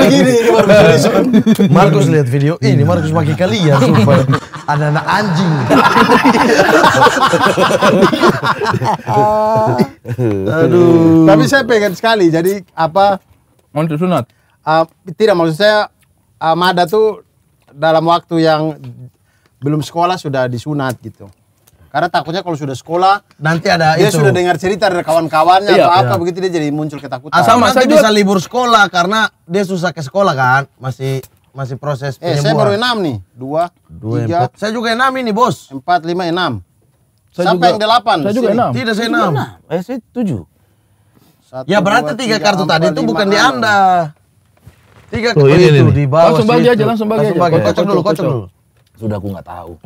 begini Marus Horizon. Markus lihat video ini Markus pakai ya. Super. ada anak anjing. [laughs] Aduh. Tapi saya pengen sekali. Jadi apa? Mau sunat? Uh, tidak maksud saya uh, Mada tuh dalam waktu yang belum sekolah sudah disunat gitu. Karena takutnya kalau sudah sekolah nanti ada dia itu. sudah dengar cerita dari kawan-kawannya iya, atau apa iya. begitu dia jadi muncul ketakutan. Asal ah, masa bisa libur sekolah karena dia susah ke sekolah kan masih masih proses penyembuhan. Eh saya baru enam nih dua, dua tiga. Empat. Saya juga enam ini bos. Empat lima enam. Saya Sampai juga, yang delapan. Saya juga enam. Tidak saya enam. Eh saya tujuh. Satu, ya berarti dua, tiga, tiga kartu tadi itu bukan di anda. Tiga oh, kartu itu ini, di bawah. Langsung bagi aja, langsung bagi aja. Kocok dulu, kocok dulu. Sudah aku nggak tahu. [laughs]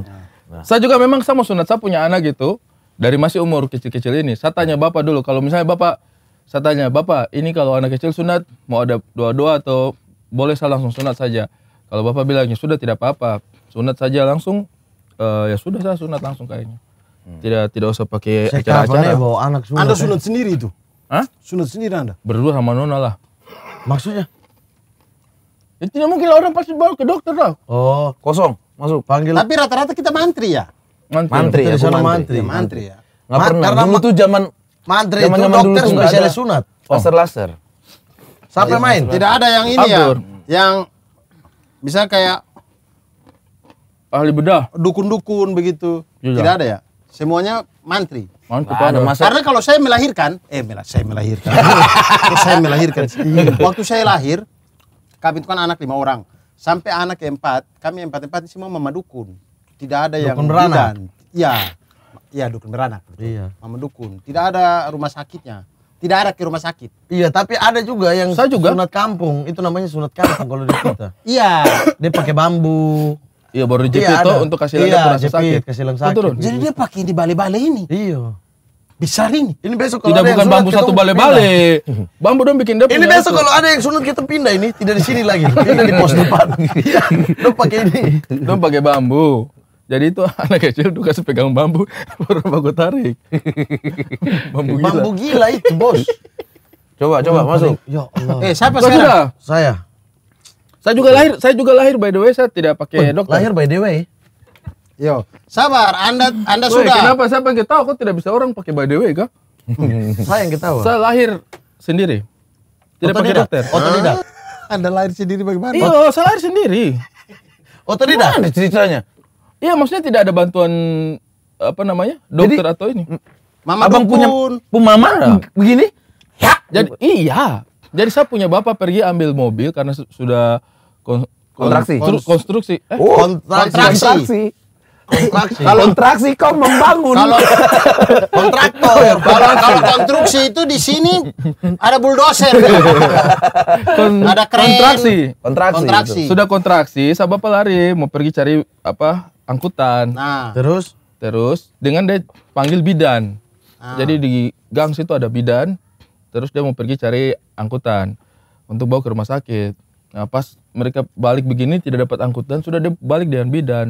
Nah. Nah. Saya juga memang sama sunat, saya punya anak gitu dari masih umur kecil-kecil ini. Saya tanya bapak dulu, kalau misalnya bapak, saya tanya bapak, ini kalau anak kecil sunat mau ada doa-doa atau boleh saya langsung sunat saja? Kalau bapak bilangnya sudah tidak apa-apa, sunat saja langsung, e, ya sudah saya sunat langsung kayaknya. Hmm. Tidak tidak usah pakai acara-acara. bawa anak sunat. Anda sunat sendiri itu? Hah? Sunat sendiri Anda? Berdua sama Nona lah. Maksudnya? Ya, tidak mungkin orang pasti bawa ke dokter lah. Oh, kosong masuk panggil. Tapi rata-rata kita mantri ya. Mantri. Mantri ya, mantri. mantri. Ya, mantri ya. Nggak Ma pernah. Karena dulu tuh zaman mantri zaman, -zaman itu dokter spesialis sunat. Oh. Laser laser. siapa yang main, laser. tidak ada yang ini Abur. ya. Yang bisa kayak ahli bedah, dukun-dukun begitu. Juga. Iya, iya. Tidak ada ya. Semuanya mantri. Mantap, ada masa. Karena kalau saya melahirkan, eh melah, saya melahirkan. [laughs] saya melahirkan. Iya. Waktu saya lahir, kami itu kan anak lima orang sampai anak keempat kami empat empat semua mama dukun tidak ada dukun yang beranak iya iya dukun beranak betul. iya mama dukun tidak ada rumah sakitnya tidak ada ke rumah sakit iya tapi ada juga yang saya juga sunat kampung itu namanya sunat kampung kalau di kota [coughs] iya dia pakai bambu iya baru iya, jepit iya, oh, tuh untuk kasih iya, langkah sakit kasih sakit jadi dia pakai di balai-balai ini iya bisa nih. Ini besok kalau tidak ada bukan yang bambu satu bale-bale. [laughs] Mhm. Bambu dong bikin dapur. Ini besok kalau ada yang sunat kita pindah ini, tidak di sini lagi. Pindah di pos depan. Lo [laughs] iya. dong pakai ini. Dong pakai bambu. Jadi itu [laughs] anak kecil tuh kasih pegang bambu baru aku tarik. Bambu gila. Bambu gila itu, Bos. Coba, coba masuk. Ya Allah. Eh, siapa sekarang? Saya. Saya juga lahir, saya juga lahir by the way, saya tidak pakai dokter. Lahir by the way. Yo, sabar. Anda Anda Woy, sudah. Kenapa siapa yang tahu? Kok tidak bisa orang pakai badewe kah? [laughs] Saya yang kita tahu. Saya lahir sendiri. Tidak pakai dokter. Otodidak. Anda lahir sendiri bagaimana? Iya, saya lahir sendiri. Otodidak. Mana ceritanya? Iya, maksudnya tidak ada bantuan apa namanya? Dokter Jadi, atau ini. Mama Abang dukun. punya nah. begini? Ya. Jadi iya. Jadi saya punya bapak pergi ambil mobil karena sudah kon, kontraksi. konstruksi. Eh, oh, kontraksi. kontraksi kontraksi kalau kontraksi kau membangun kalau [laughs] kontraktor ya. kalau kalau konstruksi itu di sini ada bulldozer Kon ada keren. kontraksi kontraksi, kontraksi. sudah kontraksi Sabar pelari mau pergi cari apa angkutan nah terus terus dengan dia panggil bidan nah. jadi di gang situ ada bidan terus dia mau pergi cari angkutan untuk bawa ke rumah sakit nah pas mereka balik begini tidak dapat angkutan sudah dia balik dengan bidan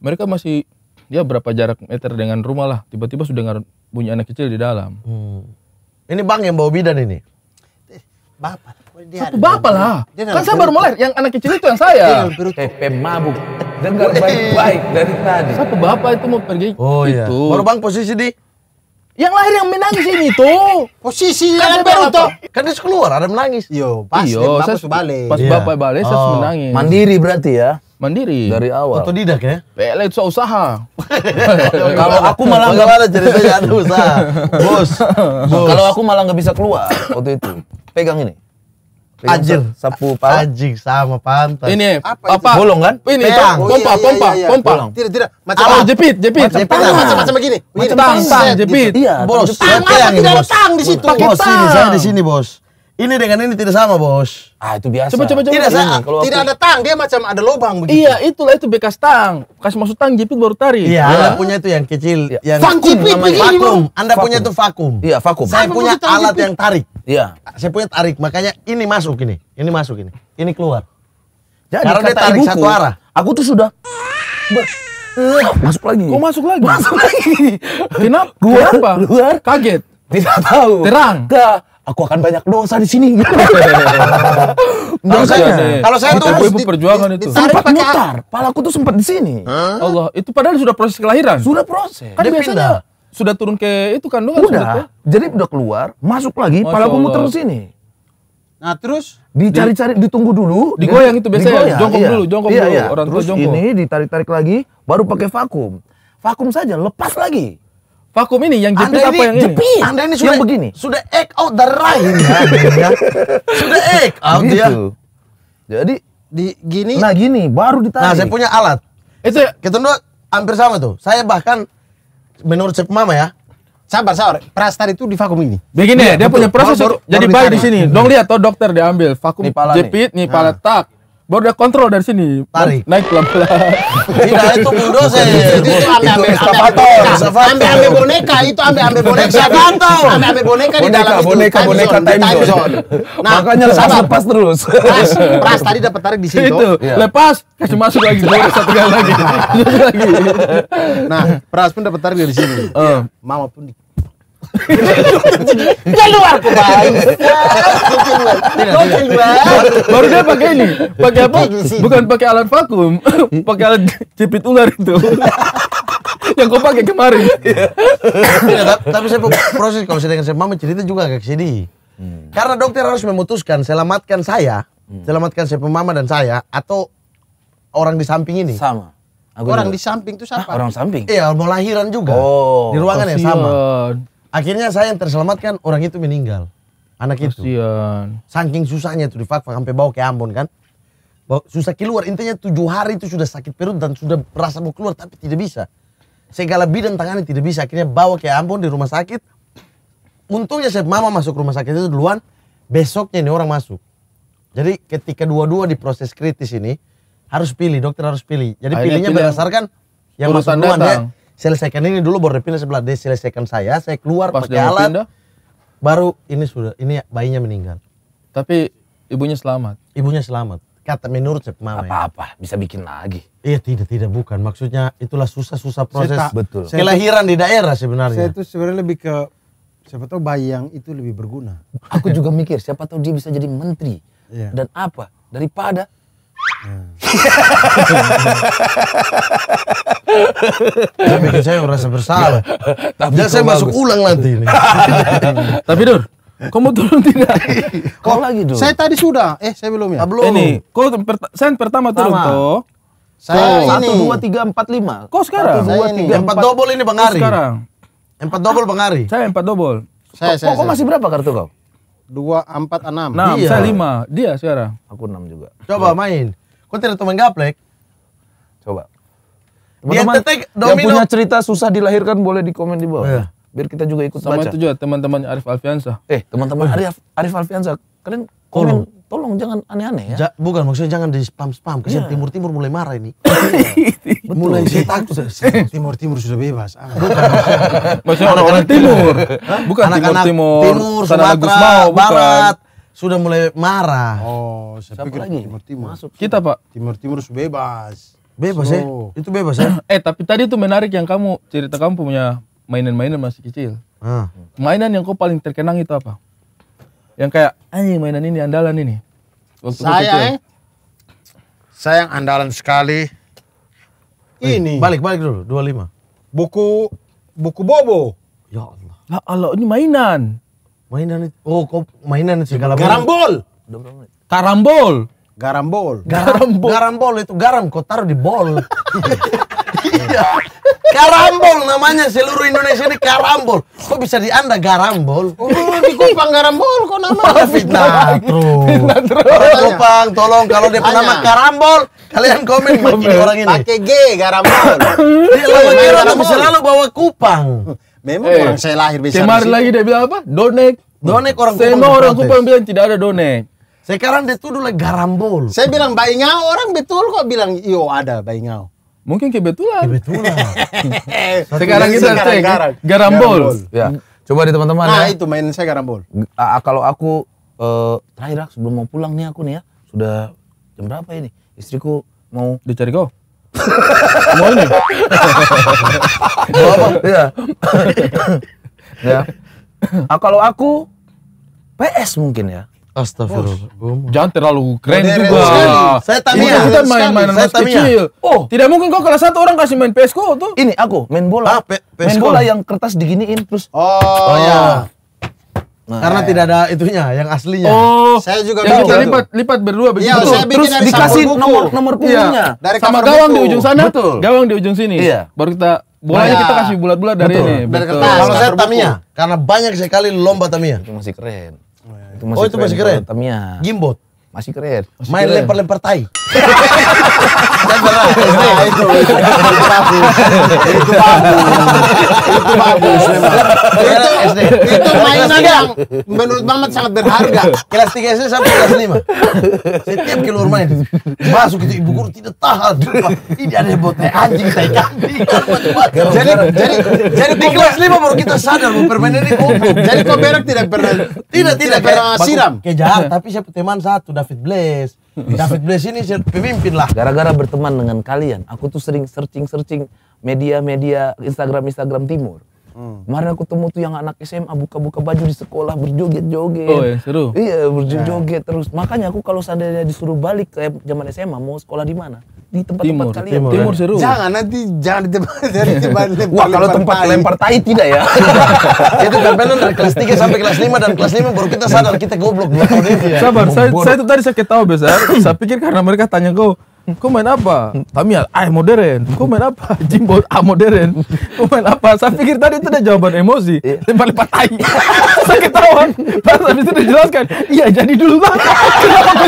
mereka masih dia berapa jarak meter dengan rumah lah tiba-tiba sudah dengar bunyi anak kecil di dalam hmm. ini bang yang bawa bidan ini eh, bapak satu bapak lah dia kan saya baru mulai yang anak kecil itu yang saya eh, Pepe mabuk dengar baik-baik dari tadi Satu bapak itu mau pergi oh, iya. itu iya. baru bang posisi di yang lahir yang menangis ini tuh. Posisi kan baru tuh. Kan dia keluar ada menangis. Yo, pas bapak saya, balik. Pas yeah. bapak balik oh. saya menangis. Mandiri berarti ya mandiri dari awal Tidak ya pele itu usaha [laughs] kalau aku malah nggak ada ceritanya ada usaha bos, kalau aku malah nggak bisa keluar waktu itu pegang ini pegang sapu pala sama pantai. ini apa, apa? bolong kan ini itu pompa oh, iya, pompa iya, iya, pompa tidak tidak macam apa jepit jepit jepit macam macam begini macam tang tang jepit iya bos tidak ada tang di situ pakai tang di sini bos ini dengan ini tidak sama, Bos. Ah, itu biasa. Coba coba coba. Tidak, sama. kalau tidak ada tang, dia macam ada lubang begitu. Iya, itulah itu bekas tang. Kasih masuk tang jepit baru tarik. Iya, ya. Anda punya itu yang kecil, ya. yang vakum, jipit, namanya. vakum. Anda vakum. punya itu vakum. Iya, vakum. Saya, Saya punya alat jipit. yang tarik. Iya. Saya punya tarik, makanya ini masuk ini, ini masuk ini, ini keluar. Jadi Karena kata dia tarik ibuku, satu arah. Aku tuh sudah eh, masuk lagi. Kok masuk lagi? Masuk lagi. Kenapa? Gua apa? Keluar. Kaget. Tidak tahu. Terang. Gak aku akan banyak dosa di sini. Gitu. [laughs] Dosanya. Kan? Kalau saya tuh ibu perjuangan itu. Sempat mutar, palaku tuh sempat di sini. Allah, itu padahal sudah proses kelahiran. Sudah proses. Kan biasanya sudah turun ke itu kandungan Sudah. Ya? Jadi udah keluar, masuk lagi, palaku muter di sini. Nah terus dicari-cari ditunggu dulu digoyang itu biasanya ya? digoyang, iya, dulu jongkok iya, dulu iya. orang terus tua ini ditarik-tarik lagi baru pakai vakum vakum saja lepas lagi Vakum ini yang jepit anda apa ini, yang jepit. ini? Anda ini sudah begini. Sudah egg out the rahim [laughs] kan? ya. Sudah egg out gitu. ya. Jadi di gini. Nah gini baru ditarik. Nah saya punya alat. Itu kita dua hampir sama tuh. Saya bahkan menurut si Mama ya, sabar sabar prastar itu di vakum ini begini ya, dia punya proses baru, baru, jadi bayi di sini hmm. dong lihat tuh oh, dokter diambil vakum nih jepit nih pala nah. tak baru udah kontrol dari sini tarik naik pelan pelan tidak itu bulldozer itu ambil ambil nah, ambil ambil boneka itu ambil ambil boneka kantor ambil ambil boneka di dalam itu boneka boneka time zone [laughs] nah makanya lepas lepas terus pras tadi dapat tarik di situ iya. lepas kasih masuk lagi baru satu kali lagi [laughs] nah pras pun dapat tarik dari sini oh. iya, mama pun keluar ke baru dia pakai ini pakai apa bukan pakai alat vakum [laughs] pakai alat cipit ular itu yang kau pakai kemarin iya, tapi saya proses kalau saya dengan saya mama cerita juga agak sedih hmm. karena dokter harus memutuskan selamatkan saya hmm. selamatkan saya mama dan saya atau orang di samping ini sama Aku orang juga. di samping itu siapa? Orang samping. Iya, mau lahiran juga. Oh, di ruangan yang sama. Akhirnya saya yang terselamatkan, orang itu meninggal. Anak Kasian. itu. Saking susahnya itu di Fakfak sampai bawa ke Ambon kan. Susah keluar, intinya tujuh hari itu sudah sakit perut dan sudah merasa mau keluar tapi tidak bisa. Segala bidan tangannya tidak bisa, akhirnya bawa ke Ambon di rumah sakit. Untungnya saya mama masuk rumah sakit itu duluan, besoknya ini orang masuk. Jadi ketika dua-dua di proses kritis ini harus pilih, dokter harus pilih. Jadi Akhirnya pilihnya pilih berdasarkan yang, yang masuk duluan datang. ya selesaikan ini dulu baru dipindah sebelah dia selesaikan saya saya keluar Pas pakai alat pindah, baru ini sudah ini bayinya meninggal tapi ibunya selamat ibunya selamat kata menurut saya mama apa apa ya. bisa bikin lagi iya tidak tidak bukan maksudnya itulah susah susah proses saya tak, betul kelahiran di daerah sebenarnya saya itu sebenarnya lebih ke siapa tahu bayi yang itu lebih berguna aku juga mikir siapa tahu dia bisa jadi menteri yeah. dan apa daripada Iya. Tapi bikin saya merasa bersalah. Iya. Tapi saya bagus. masuk ulang nanti ini. [laughs] Tapi Dur, kamu turun tidak? Kok lagi Dur? Saya tadi sudah. Eh, saya belum ya? Ah, belum. Ini, kok saya pertama turun tuh. Saya satu dua tiga empat lima. Kok sekarang? Satu dua tiga empat double ini Bang Ari. Sekarang. Empat double Bang Ari. Saya empat double. Saya, saya, Kok saya. masih berapa kartu kau? dua, empat, enam. Enam, dia. saya lima. Dia sekarang. Aku enam juga. Coba iya. main. Kau tidak teman gaplek? Coba. Teman-teman yang punya cerita susah dilahirkan boleh di komen di bawah. Ya. Biar kita juga ikut Sama baca. itu juga teman-teman Arif Alfiansa. Eh, teman-teman Arif, Arif Alfiansa. Kalian Komen, tolong tolong jangan aneh-aneh ya. Ja, bukan maksudnya jangan di spam-spam. Kesian yeah. timur-timur mulai marah ini. [laughs] Betul. Mulai saya takut. [laughs] Timur-timur sudah bebas. Ah, bukan maksudnya orang-orang timur. Bukan timur-timur. bagus mau Barat sudah mulai marah. Oh, saya Siapa pikir lagi? Timur Timur. Masuk. Kita, Pak. Timur Timur sudah bebas. Bebas so. ya? Itu bebas ya? [clears throat] eh, tapi tadi itu menarik yang kamu cerita kamu punya mainan-mainan masih kecil. Ah. Mainan yang kau paling terkenang itu apa? yang kayak anjing mainan ini andalan ini waktu saya kecil. Ya. Eh? saya yang andalan sekali ini balik balik dulu 25 buku buku bobo ya Allah ya Allah ini mainan mainan itu oh kok mainan itu segala garambol karambol bol. garam bol itu garam kotor taruh di bol [laughs] Iya. Karambol namanya seluruh Indonesia ini karambol. Kok bisa di Anda garambol? Oh, di Kupang garambol kok namanya. Oh, fitnah Fitnah terus. Kupang tolong kalau dia nama karambol, kalian komen bagi orang ini. Pakai G garambol. dia lama kira tapi selalu bawa Kupang. Memang eh, orang saya lahir bisa. Kemarin lagi dia bilang apa? Donek. Donek orang Kupang. Semua orang Kupang bilang tidak ada donek. Sekarang dia tuduh lagi garambol. Saya bilang bayi orang betul kok bilang yo ada bayi Mungkin kebetulan. Kebetulan. [laughs] sekarang kita cek garambol. Ya. Hmm. Coba di teman-teman nah, ya. itu main saya garambol. bol. kalau aku eh, terakhir sebelum mau pulang nih aku nih ya. Sudah jam berapa ini? Istriku mau dicari kau. [laughs] mau ini. mau apa? Iya. [laughs] ya. Nah, kalau aku PS mungkin ya. Astagfirullah. Oh, Jangan terlalu keren Modern juga. Kan saya Tamiya. Ya, kita main-mainan Saya kecil. Oh. Tidak mungkin kau kelas satu orang kasih main PSKO tuh. Ini aku main bola. Ah, pe PSKO. Main bola yang kertas diginiin terus. Oh, oh ya. Nah, Karena ya. tidak ada itunya yang aslinya. Oh, saya juga ya, kita lipat lipat berdua begitu. Ya, saya Terus dikasih buku. nomor nomor iya. punggungnya. Ya. Dari sama gawang buku. di ujung sana. Betul. Gawang di ujung sini. Iya. Baru kita nah, bolanya nah, kita kasih bulat-bulat dari betul. ini. Betul. Dari kertas. Kalau saya Tamiya, karena banyak sekali lomba Tamiya. Itu masih keren. Oh, iya, iya. oh itu masih keren? Gimbot? Masih keren. Main lempar-lempar tai? Dan Nah, itu. Itu bagus. Itu bagus. Itu bagus. Itu Itu mainan yang [laughs] menurut banget sangat berharga. Kelas 3 SD sampai kelas 5. Setiap keluar main masuk itu ibu guru tidak tahan. Ini ada botnya anjing saya kambing. Jadi jadi jadi di kelas 5 baru kita sadar bahwa permainan ini Jadi kok berak tidak pernah tidak tidak pernah siram. Kejar tapi siapa teman satu David Blaze. David Blaze ini pemimpin lah. Gara-gara berteman dengan kalian, aku tuh sering searching-searching media-media Instagram-Instagram timur. Hmm. Kemarin aku temu tuh yang anak SMA buka-buka baju di sekolah berjoget-joget. Oh ya, seru. Iya, berjoget-joget iya. terus. Makanya aku kalau seandainya disuruh balik kayak zaman SMA mau sekolah di mana? di tempat-tempat kalian. Timur, timur kan? seru. Jangan nanti jangan di tempat [laughs] dari tempat lempar, Wah, kalau tempat lempar tai tidak ya. [laughs] itu kan dari kelas 3 sampai kelas 5 dan kelas 5 baru kita sadar kita goblok dua tahun Sabar, saya, saya itu tadi saya ketawa besar. saya pikir karena mereka tanya kau Kau main apa? Tami A ah, modern. Kau main apa? [laughs] Jimbo A ah, modern. Kau main apa? Saya pikir tadi itu ada jawaban emosi. Iya. Lempar-lempar tai. [laughs] Saya ketahuan. Pas habis itu dijelaskan. Iya jadi dulu lah.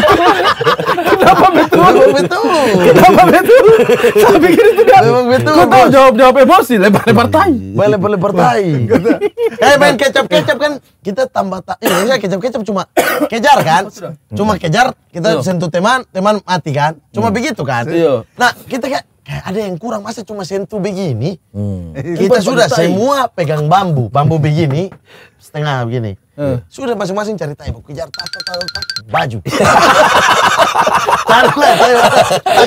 [laughs] Kenapa betul? Kenapa betul? Kenapa betul? Kenapa betul? Saya pikir itu dia. betul. Kau tahu jawab-jawab emosi. Lempar-lempar tai. Main lempar-lempar tai. Eh main kecap-kecap kan kita tambah tak. Eh, iya kecap-kecap cuma [coughs] kejar kan. Cuma kejar kita iya. sentuh teman, teman mati kan. Cuma hmm. begini gitu kan. Iya. Nah, kita kayak kayak eh, ada yang kurang masa cuma sentuh begini. Hmm. Kita sudah semua pegang bambu, bambu begini, setengah begini. Hmm. Sudah masing-masing cari tayang, kejar tak tak tak, baju. Carilah [laughs] tayang,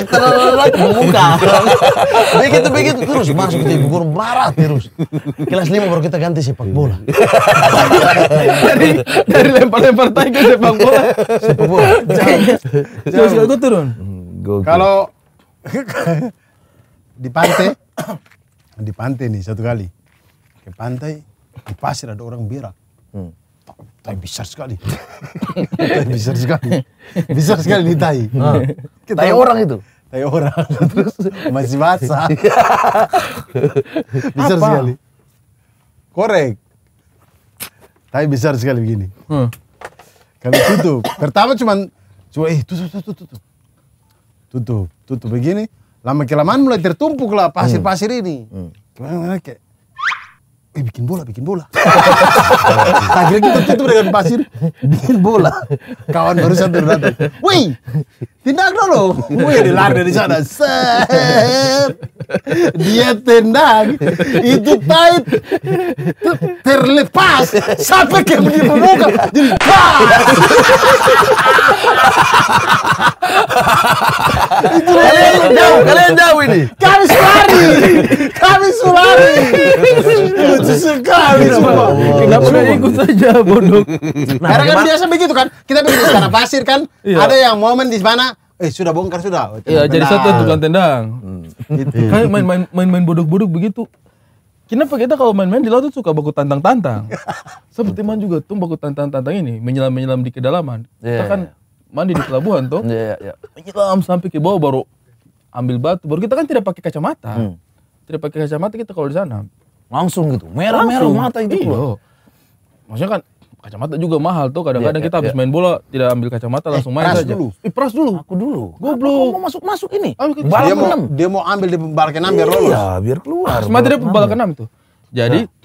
tak tak [laughs] Begitu begitu terus masuk ke ibu guru marah terus. Kelas lima baru kita ganti sepak bola. [laughs] dari dari lempar-lempar tayang ke sepak bola. Sepak bola. Jauh. Jauh. Jauh. Jauh. Kalau [laughs] di pantai, [coughs] di pantai nih satu kali ke pantai di pasir ada orang berak. Hmm. Tai besar sekali. [coughs] tai besar sekali. Besar sekali nih tai. Nah. Tai orang itu. Tai orang [laughs] terus masih basah. [laughs] besar Apa? sekali. Korek. Tai besar sekali begini. Hmm. Kami tutup. Pertama cuman cuma eh tutup tutup tutup tutup tutup begini lama kelamaan mulai tertumpuk lah pasir-pasir hmm. ini. Hmm. Kayak eh bikin bola, bikin bola. [laughs] Akhirnya kita tutup dengan pasir, bikin bola. Kawan baru satu datang, wih, tindak dulu. Wih, dilari dari sana. Set. Dia tendang, itu tight, terlepas, sampai ke bikin muka. Jadi, itu kalian jauh, kalian jauh ini. Kami sulari, kami sulari lucu sekali sumpah. Kenapa enggak ikut saja bodoh. Nah, Karena kan biasa begitu kan. Kita begitu [coughs] secara pasir kan. Iya. Ada yang momen di mana eh sudah bongkar sudah. Oh, iya, jadi satu tukang tendang. Hmm. Gitu. [laughs] Kayak main-main main-main bodoh-bodoh begitu. Kenapa kita kalau main-main di laut itu suka baku tantang-tantang? [laughs] Seperti man juga tuh baku tantang-tantang ini, menyelam-menyelam di kedalaman. Yeah. Kita iya, kan iya. mandi di pelabuhan tuh. Iya, yeah, yeah. Menyelam sampai ke bawah baru ambil batu. Baru kita kan tidak pakai kacamata. Hmm. Tidak pakai kacamata kita kalau di sana langsung gitu merah langsung. merah mata itu iya. maksudnya kan kacamata juga mahal tuh kadang-kadang iya, kita iya, habis iya. main bola tidak ambil kacamata eh, langsung main pras aja dulu. Eh, pras dulu aku dulu belum mau masuk masuk ini balik dia mau, enam. dia mau ambil di balik enam biar lolos iya biar keluar semata dia pembal enam ya? tuh jadi nah.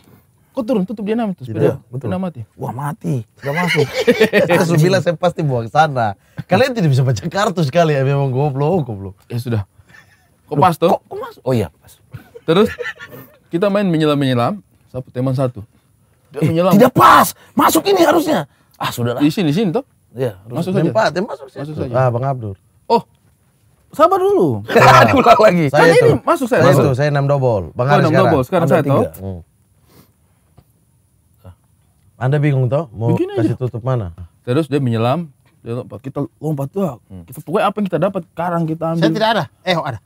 Kok turun tutup dia enam tuh sepeda? betul. nama mati. Wah mati, gak masuk. Terus [laughs] bilang saya pasti buang sana. Kalian tidak bisa baca kartu sekali ya, memang goblok, goblok. Ya sudah. Kok pas tuh? Kok, kok masuk? Oh iya pas. Terus kita main menyelam-menyelam, satu teman satu. Dia eh, menyelam. Tidak pas. Masuk ini harusnya. Ah, sudahlah. Di sini, di sini toh. Ya masuk saja. Tempat, ya, masuk saja. Masuk saja. Ah, Bang Abdur. Oh. Sabar dulu. nah, [laughs] Diulang lagi. Saya kan itu. ini masuk saya. Saya itu, saya enam dobol Bang Abdur. Oh, sekarang. double. Sekarang saya tahu. Hmm. Anda bingung toh mau Begini kasih aja. tutup mana? Terus dia menyelam, dia lompat. Kita lompat tuh. Hmm. Kita pokoknya apa yang kita dapat, karang kita ambil. Saya tidak ada. Eh, oh, ada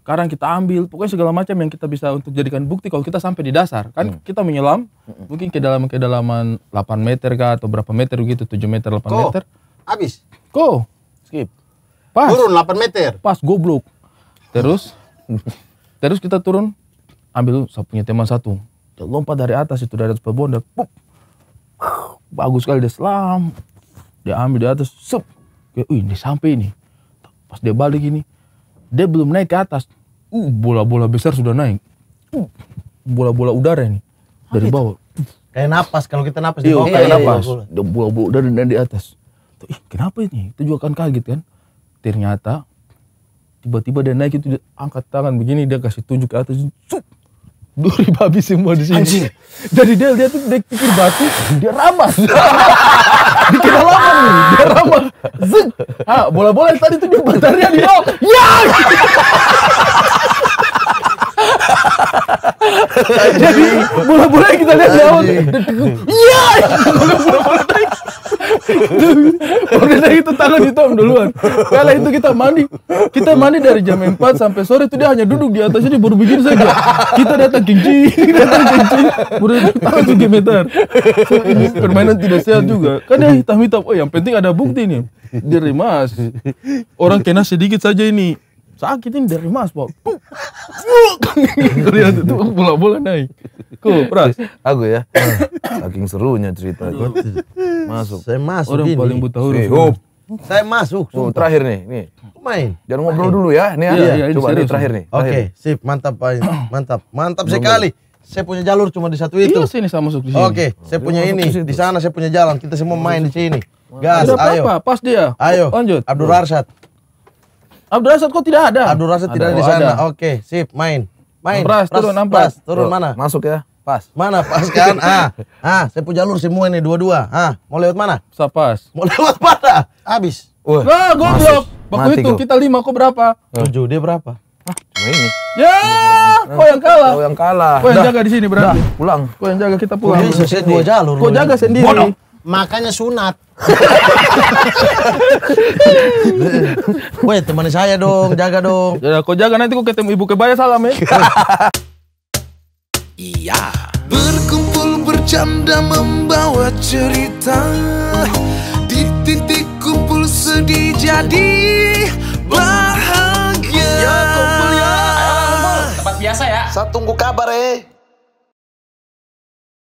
karang kita ambil pokoknya segala macam yang kita bisa untuk jadikan bukti kalau kita sampai di dasar kan hmm. kita menyelam hmm. mungkin kedalaman kedalaman 8 meter kah atau berapa meter gitu 7 meter 8 Ko. meter habis Go skip pas turun 8 meter pas goblok terus terus kita turun ambil punya teman satu lompat dari atas itu dari atas dan pop bagus sekali dia selam dia ambil di atas sup, ini sampai ini pas dia balik ini dia belum naik ke atas uh bola-bola besar sudah naik uh bola-bola udara ini dari oh, bawah kayak napas kalau kita napas iya, di bawah kayak napas Dia bola-bola udara dan di atas Ih, kenapa ini itu juga kan kaget kan ternyata tiba-tiba dia naik itu dia angkat tangan begini dia kasih tunjuk ke atas Cuk! duri babi semua di sini jadi dia dia tuh dia pikir batu dia rambas lawan [laughs] nih ah bola-bola tadi tuh dia bantarnya di bawah ya jadi bola-bola kita lihat di awal ya bola-bola [laughs] [laughs] kita itu tangan itu duluan. kalau itu kita mandi. Kita mandi dari jam empat sampai sore itu dia hanya duduk di atasnya dia baru begini saja. Kita datang kencing, [laughs] datang kencing, baru tangan tujuh meter. So, ini iya. permainan tidak sehat juga. Kan dia hitam-hitam. Oh, yang penting ada bukti nih. Dia remas. Orang kena sedikit saja ini sakit ini dari mas pok, kalian itu bola bola naik ku pras aku ya saking serunya cerita masuk saya masuk orang paling buta huruf Sehub. saya masuk oh, terakhir nih nih main jangan ngobrol main. dulu ya nih ya, ya. coba ini terakhir nih oke okay, sip mantap pak [clears throat] mantap mantap sekali saya punya jalur cuma di satu itu iya sini sama masuk di sini oke okay, saya punya ini di sana saya punya jalan kita semua main di sini gas ayo apa, pas dia ayo lanjut Abdul Arsyad Abdul Rashid kok tidak ada? Abdul Rashid tidak ada di oh, sana. Oke, sip, main. Main. Pras, turun, pras, turun mana? Masuk ya. Pas. Mana pas kan? [laughs] ah, ah, saya punya jalur semua ini dua-dua. Ah, mau lewat mana? pas. Mau lewat mana? Habis. Wah, nah, goblok. Waktu itu kita lima kok berapa? Tujuh, dia berapa? Ah, ini. Ya, Kau kok yang kalah? Kau yang kalah. Kau yang jaga di sini berarti. pulang. Kau yang jaga kita pulang. Kau dua jalur. Kau jaga sendiri. Bodoh makanya sunat. [laughs] Woi teman saya dong, jaga dong. Ya, kau jaga nanti kau ketemu ibu kebaya salam ya. [laughs] iya. Berkumpul bercanda membawa cerita di titik kumpul sedih jadi bahagia. Ya kumpul ya. tempat biasa ya. Saya tunggu kabar eh.